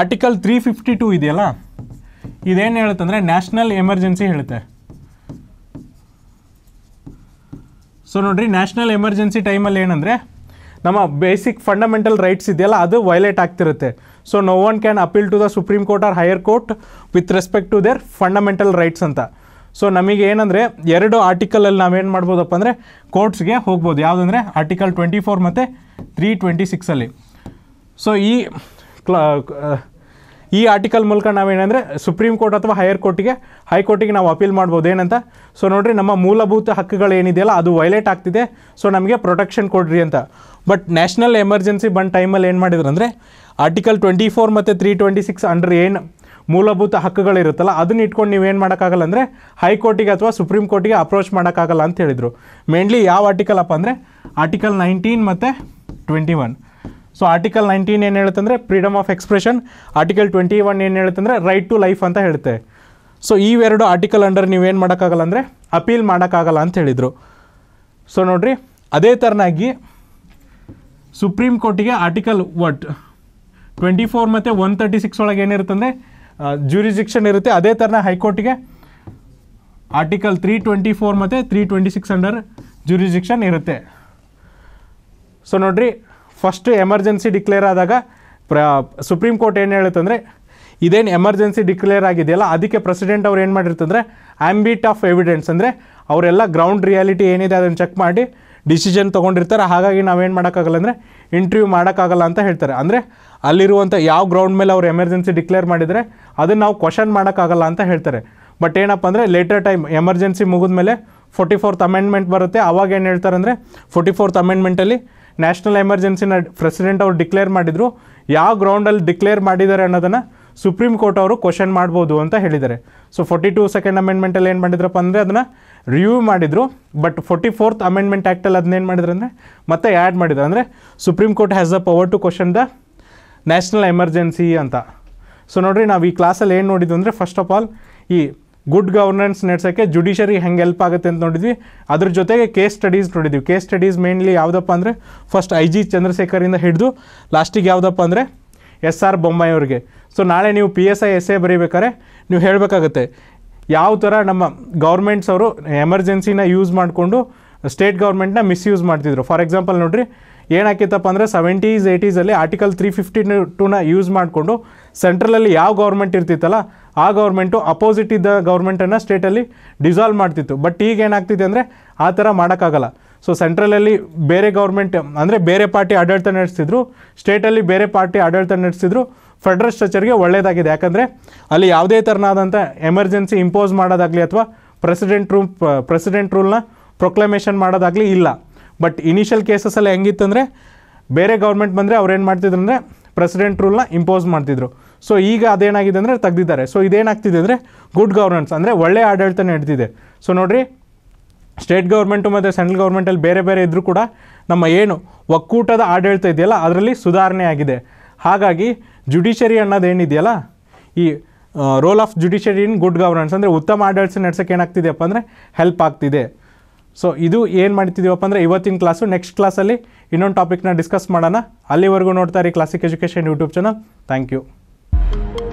ಆರ್ಟಿಕಲ್ ತ್ರೀ ಫಿಫ್ಟಿ ಟೂ ಇದೆಯಲ್ಲ ಇದೇನು ಹೇಳುತ್ತೆ ಅಂದರೆ ನ್ಯಾಷನಲ್ ಎಮರ್ಜೆನ್ಸಿ ಹೇಳುತ್ತೆ ಸೊ ನೋಡಿರಿ ನ್ಯಾಷನಲ್ ಎಮರ್ಜೆನ್ಸಿ ಟೈಮಲ್ಲಿ ಏನಂದರೆ ನಮ್ಮ ಬೇಸಿಕ್ ಫಂಡಮೆಂಟಲ್ ರೈಟ್ಸ್ ಇದೆಯಲ್ಲ ಅದು ವೈಲೇಟ್ ಆಗ್ತಿರುತ್ತೆ so no one can appeal to the Supreme Court or higher court with respect to their fundamental rights ಅಂತ ಸೊ ನಮಗೆ ಏನಂದರೆ ಎರಡು ಆರ್ಟಿಕಲಲ್ಲಿ ನಾವೇನು ಮಾಡ್ಬೋದಪ್ಪ ಅಂದರೆ ಕೋರ್ಟ್ಸ್ಗೆ ಹೋಗ್ಬೋದು ಯಾವುದಂದರೆ ಆರ್ಟಿಕಲ್ ಟ್ವೆಂಟಿ ಫೋರ್ ಮತ್ತು ತ್ರೀ ಟ್ವೆಂಟಿ ಸಿಕ್ಸಲ್ಲಿ ಸೊ ಈ ಕ್ಲಾ ಈ ಆರ್ಟಿಕಲ್ ಮೂಲಕ ನಾವೇನಂದರೆ ಸುಪ್ರೀಂ ಕೋರ್ಟ್ ಅಥವಾ ಹೈಯರ್ ಕೋರ್ಟಿಗೆ ಹೈಕೋರ್ಟಿಗೆ ನಾವು ಅಪೀಲ್ ಮಾಡ್ಬೋದು ಏನಂತ ಸೊ ನೋಡಿರಿ ನಮ್ಮ ಮೂಲಭೂತ ಹಕ್ಕುಗಳು ಏನಿದೆಯಲ್ಲ ಅದು ವೈಲೇಟ್ ಆಗ್ತಿದೆ ಸೊ ನಮಗೆ ಪ್ರೊಟೆಕ್ಷನ್ ಕೊಡ್ರಿ ಅಂತ ಬಟ್ ನ್ಯಾಷನಲ್ ಎಮರ್ಜೆನ್ಸಿ ಬಂದ ಟೈಮಲ್ಲಿ ಏನು ಮಾಡಿದ್ರು ಅಂದರೆ ಆರ್ಟಿಕಲ್ ಟ್ವೆಂಟಿ ಫೋರ್ ಮತ್ತು ತ್ರೀ ಟ್ವೆಂಟಿ ಸಿಕ್ಸ್ ಅಂಡರ್ ಏನು ಮೂಲಭೂತ ಹಕ್ಕುಗಳಿರುತ್ತಲ್ಲ ಅದನ್ನ ಇಟ್ಕೊಂಡು ನೀವೇನು ಮಾಡೋಕ್ಕಾಗಲ್ಲ ಅಂದರೆ ಹೈಕೋರ್ಟಿಗೆ ಅಥವಾ ಸುಪ್ರೀಂ ಕೋರ್ಟಿಗೆ ಅಪ್ರೋಚ್ ಮಾಡೋಕ್ಕಾಗಲ್ಲ ಅಂತ ಹೇಳಿದರು ಮೇನ್ಲಿ ಯಾವ ಆರ್ಟಿಕಲ್ ಅಪ್ಪ ಅಂದರೆ ಆರ್ಟಿಕಲ್ ನೈನ್ಟೀನ್ ಮತ್ತು twenty one so article nineteen ಏನು ಹೇಳುತ್ತಂದರೆ freedom of expression article twenty one ಏನು ಹೇಳುತ್ತಂದರೆ ರೈಟ್ ಟು ಲೈಫ್ ಅಂತ ಹೇಳುತ್ತೆ ಸೊ ಇವೆರಡು ಆರ್ಟಿಕಲ್ ಅಂಡರ್ ನೀವೇನು ಮಾಡೋಕ್ಕಾಗಲ್ಲ ಅಂದರೆ ಅಪೀಲ್ ಮಾಡೋಕ್ಕಾಗಲ್ಲ ಅಂತ ಹೇಳಿದರು ಸೊ ನೋಡಿರಿ ಅದೇ ಥರನಾಗಿ ಸುಪ್ರೀಂ ಕೋರ್ಟಿಗೆ ಆರ್ಟಿಕಲ್ ವಟ್ ಟ್ವೆಂಟಿ ಫೋರ್ ಮತ್ತು ಒನ್ ತರ್ಟಿ ಸಿಕ್ಸ್ ಒಳಗೆ ಏನಿರುತ್ತಂದರೆ ಜ್ಯೂರಿಜಿಕ್ಷನ್ ಇರುತ್ತೆ ಅದೇ ಥರನ ಹೈಕೋರ್ಟಿಗೆ ಆರ್ಟಿಕಲ್ ತ್ರೀ ಟ್ವೆಂಟಿ ಫೋರ್ ಮತ್ತು three twenty six under jurisdiction ಇರುತ್ತೆ ಸೊ ನೋಡಿರಿ ಫಸ್ಟ್ ಎಮರ್ಜೆನ್ಸಿ ಡಿಕ್ಲೇರ್ ಆದಾಗ ಪ್ರ ಸುಪ್ರೀಂ ಕೋರ್ಟ್ ಏನು ಹೇಳುತ್ತಂದರೆ ಇದೇನು ಎಮರ್ಜೆನ್ಸಿ ಡಿಕ್ಲೇರ್ ಆಗಿದೆಯಲ್ಲ ಅದಕ್ಕೆ ಪ್ರೆಸಿಡೆಂಟ್ ಅವ್ರು ಏನು ಮಾಡಿರ್ತಂದ್ರೆ ಆ್ಯಂಬಿಟ್ ಆಫ್ ಎವಿಡೆನ್ಸ್ ಅಂದರೆ ಅವರೆಲ್ಲ ಗ್ರೌಂಡ್ ರಿಯಾಲಿಟಿ ಏನಿದೆ ಅದನ್ನು ಚೆಕ್ ಮಾಡಿ ಡಿಸಿಷನ್ ತೊಗೊಂಡಿರ್ತಾರೆ ಹಾಗಾಗಿ ನಾವೇನು ಮಾಡೋಕ್ಕಾಗಲ್ಲ ಅಂದರೆ ಇಂಟರ್ವ್ಯೂ ಮಾಡೋಕ್ಕಾಗಲ್ಲ ಅಂತ ಹೇಳ್ತಾರೆ ಅಂದರೆ ಅಲ್ಲಿರುವಂಥ ಯಾವ ಗ್ರೌಂಡ್ ಮೇಲೆ ಅವರು ಎಮರ್ಜೆನ್ಸಿ ಡಿಕ್ಲೇರ್ ಮಾಡಿದರೆ ಅದನ್ನು ನಾವು ಕ್ವಶನ್ ಮಾಡೋಕ್ಕಾಗಲ್ಲ ಅಂತ ಹೇಳ್ತಾರೆ ಬಟ್ ಏನಪ್ಪ ಅಂದರೆ ಲೇಟರ್ ಟೈಮ್ ಎಮರ್ಜೆನ್ಸಿ ಮುಗಿದ ಮೇಲೆ ಫೋರ್ಟಿ ಫೋರ್ತ್ ಅಮೆಂಡ್ಮೆಂಟ್ ಬರುತ್ತೆ ಅವಾಗ ಏನು ಹೇಳ್ತಾರೆ ಅಂದರೆ ಫೋರ್ಟಿ ಫೋರ್ತ್ ಅಮೆಂಡ್ಮೆಂಟಲ್ಲಿ ನ್ಯಾಷನಲ್ ಎಮರ್ಜೆನ್ಸಿನ ಪ್ರೆಸಿಡೆಂಟ್ ಅವ್ರು ಡಿಕ್ಲೇರ್ ಮಾಡಿದರು ಯಾವ ಗ್ರೌಂಡಲ್ಲಿ ಡಿಕ್ಲೇರ್ ಮಾಡಿದ್ದಾರೆ ಅನ್ನೋದನ್ನು ಸುಪ್ರೀಂ ಕೋರ್ಟ್ ಅವರು ಕ್ವಶನ್ ಮಾಡ್ಬೋದು ಅಂತ ಹೇಳಿದ್ದಾರೆ ಸೊ ಫೋರ್ಟಿ ಟು ಸೆಕೆಂಡ್ ಅಮೆಂಡ್ಮೆಂಟಲ್ಲಿ ಏನು ಮಾಡಿದ್ರಪ್ಪ ಅಂದರೆ ಅದನ್ನು ರಿವ್ಯೂ ಮಾಡಿದರು ಬಟ್ ಫೋರ್ಟಿ ಫೋರ್ತ್ ಅಮೆಂಡ್ಮೆಂಟ್ ಆ್ಯಕ್ಟಲ್ಲಿ ಅದನ್ನೇನು ಮಾಡಿದ್ರು ಅಂದರೆ ಮತ್ತೆ ಆ್ಯಡ್ ಮಾಡಿದ್ರು ಅಂದರೆ supreme Court has a power to question the national emergency ಅಂತ ಸೊ ನೋಡಿರಿ ನಾವು ಈ ಕ್ಲಾಸಲ್ಲಿ ಏನು ನೋಡಿದ್ವಿ ಅಂದರೆ ಫಸ್ಟ್ ಆಫ್ ಆಲ್ ಈ ಗುಡ್ ಗವರ್ನೆನ್ಸ್ ನಡೆಸೋಕ್ಕೆ ಜುಡಿಷರಿ ಹೆಂಗೆ ಹೆಲ್ಪ್ ಆಗುತ್ತೆ ಅಂತ ನೋಡಿದ್ವಿ ಅದ್ರ ಜೊತೆಗೆ ಕೇಸ್ ಸ್ಟಡೀಸ್ ನೋಡಿದ್ವಿ ಕೇಸ್ ಸ್ಟಡೀಸ್ ಮೇನ್ಲಿ ಯಾವುದಪ್ಪ ಅಂದರೆ ಫಸ್ಟ್ ಐ ಜಿ ಚಂದ್ರಶೇಖರಿಂದ ಹಿಡಿದು ಲಾಸ್ಟಿಗೆ ಯಾವುದಪ್ಪ ಅಂದರೆ ಎಸ್ ಆರ್ ಬೊಮ್ಮಾಯಿ ಸೊ ನಾಳೆ ನೀವು P S I S I ಬರೀಬೇಕಾದ್ರೆ ನೀವು ಹೇಳಬೇಕಾಗತ್ತೆ ಯಾವ ಥರ ನಮ್ಮ ಗೌರ್ಮೆಂಟ್ಸ್ ಅವರು ಎಮರ್ಜೆನ್ಸಿನ ಯೂಸ್ ಮಾಡಿಕೊಂಡು ಸ್ಟೇಟ್ ಗೌರ್ಮೆಂಟ್ನ ಮಿಸ್ಯೂಸ್ ಮಾಡ್ತಿದ್ರು ಫಾರ್ ಎಕ್ಸಾಂಪಲ್ ನೋಡಿರಿ ಏನಾಕಿತ್ತಪ್ಪ ಅಂದರೆ ಸೆವೆಂಟೀಸ್ ಏಯ್ಟೀಸಲ್ಲಿ ಆರ್ಟಿಕಲ್ ತ್ರೀ ಫಿಫ್ಟಿ ಟೂನ ಯೂಸ್ ಮಾಡಿಕೊಂಡು ಸೆಂಟ್ರಲಲ್ಲಿ ಯಾವ ಗೌರ್ಮೆಂಟ್ ಇರ್ತಿತ್ತಲ್ಲ ಆ ಗೌರ್ಮೆಂಟು ಅಪೋಸಿಟ್ ಇದ್ದ ಗೌರ್ಮೆಂಟನ್ನು ಸ್ಟೇಟಲ್ಲಿ ಡಿಸಾಲ್ವ್ ಮಾಡ್ತಿತ್ತು ಬಟ್ ಈಗ ಏನಾಗ್ತಿದೆ ಅಂದರೆ ಆ ಥರ ಮಾಡೋಕ್ಕಾಗಲ್ಲ ಸೊ ಸೆಂಟ್ರಲಲ್ಲಿ ಬೇರೆ ಗೌರ್ಮೆಂಟ್ ಅಂದರೆ ಬೇರೆ ಪಾರ್ಟಿ ಆಡಳಿತ ನಡೆಸ್ತಿದ್ರು ಸ್ಟೇಟಲ್ಲಿ ಬೇರೆ ಪಾರ್ಟಿ ಆಡಳಿತ ನಡೆಸ್ತಿದ್ರು ಫೆಡ್ರಲ್ ಸ್ಟ್ರಕ್ಚರ್ಗೆ ಒಳ್ಳೆಯದಾಗಿದೆ ಯಾಕಂದರೆ ಅಲ್ಲಿ ಯಾವುದೇ ಥರನಾದಂಥ ಎಮರ್ಜೆನ್ಸಿ ಇಂಪೋಸ್ ಮಾಡೋದಾಗಲಿ ಅಥವಾ ಪ್ರೆಸಿಡೆಂಟ್ ರೂಮ್ ಪ್ರೆಸಿಡೆಂಟ್ ರೂಲ್ನ ಪ್ರೊಕ್ಲಮೇಷನ್ ಮಾಡೋದಾಗಲಿ ಇಲ್ಲ ಬಟ್ ಇನಿಷಿಯಲ್ ಹೆಂಗಿತ್ತು ಹೆಂಗಿತ್ತಂದರೆ ಬೇರೆ ಗೌರ್ಮೆಂಟ್ ಬಂದರೆ ಅವ್ರೇನು ಮಾಡ್ತಿದ್ರು ಅಂದರೆ ಪ್ರೆಸಿಡೆಂಟ್ ರೂಲ್ನ ಇಂಪೋಸ್ ಮಾಡ್ತಿದ್ರು ಸೊ ಈಗ ಅದೇನಾಗಿದೆ ಅಂದರೆ ತೆಗ್ದಿದ್ದಾರೆ ಸೊ ಇದೇನಾಗ್ತಿದೆ ಅಂದರೆ ಗುಡ್ ಗವರ್ನೆನ್ಸ್ ಅಂದರೆ ಒಳ್ಳೆಯ ಆಡಳಿತ ನಡೆದಿದೆ ಸೊ ನೋಡಿರಿ ಸ್ಟೇಟ್ ಗೌರ್ಮೆಂಟು ಮತ್ತು ಸೆಂಟ್ರಲ್ ಗೌರ್ಮೆಂಟಲ್ಲಿ ಬೇರೆ ಬೇರೆ ಇದ್ದರೂ ಕೂಡ ನಮ್ಮ ಏನು ಒಕ್ಕೂಟದ ಆಡಳಿತ ಇದೆಯಲ್ಲ ಅದರಲ್ಲಿ ಸುಧಾರಣೆ ಆಗಿದೆ ಹಾಗಾಗಿ ಜುಡಿಷರಿ ಅನ್ನೋದು ಏನಿದೆಯಲ್ಲ ಈ role of judiciary in good governance ಅಂದರೆ ಉತ್ತಮ ಆಡಳಿತ ನಡೆಸೋಕೆ ಏನಾಗ್ತಿದೆಯಪ್ಪ ಅಂದರೆ ಹೆಲ್ಪ್ ಆಗ್ತಿದೆ ಸೊ ಇದು ಏನು ಮಾಡ್ತಿದ್ದೀವಪ್ಪ ಅಂದರೆ ಇವತ್ತಿನ ಕ್ಲಾಸು ನೆಕ್ಸ್ಟ್ ಕ್ಲಾಸಲ್ಲಿ ಇನ್ನೊಂದು ಟಾಪಿಕ್ನ ಡಿಸ್ಕಸ್ ಮಾಡೋಣ ಅಲ್ಲಿವರೆಗೂ ನೋಡ್ತಾ ಇರಿ classic education YouTube channel thank you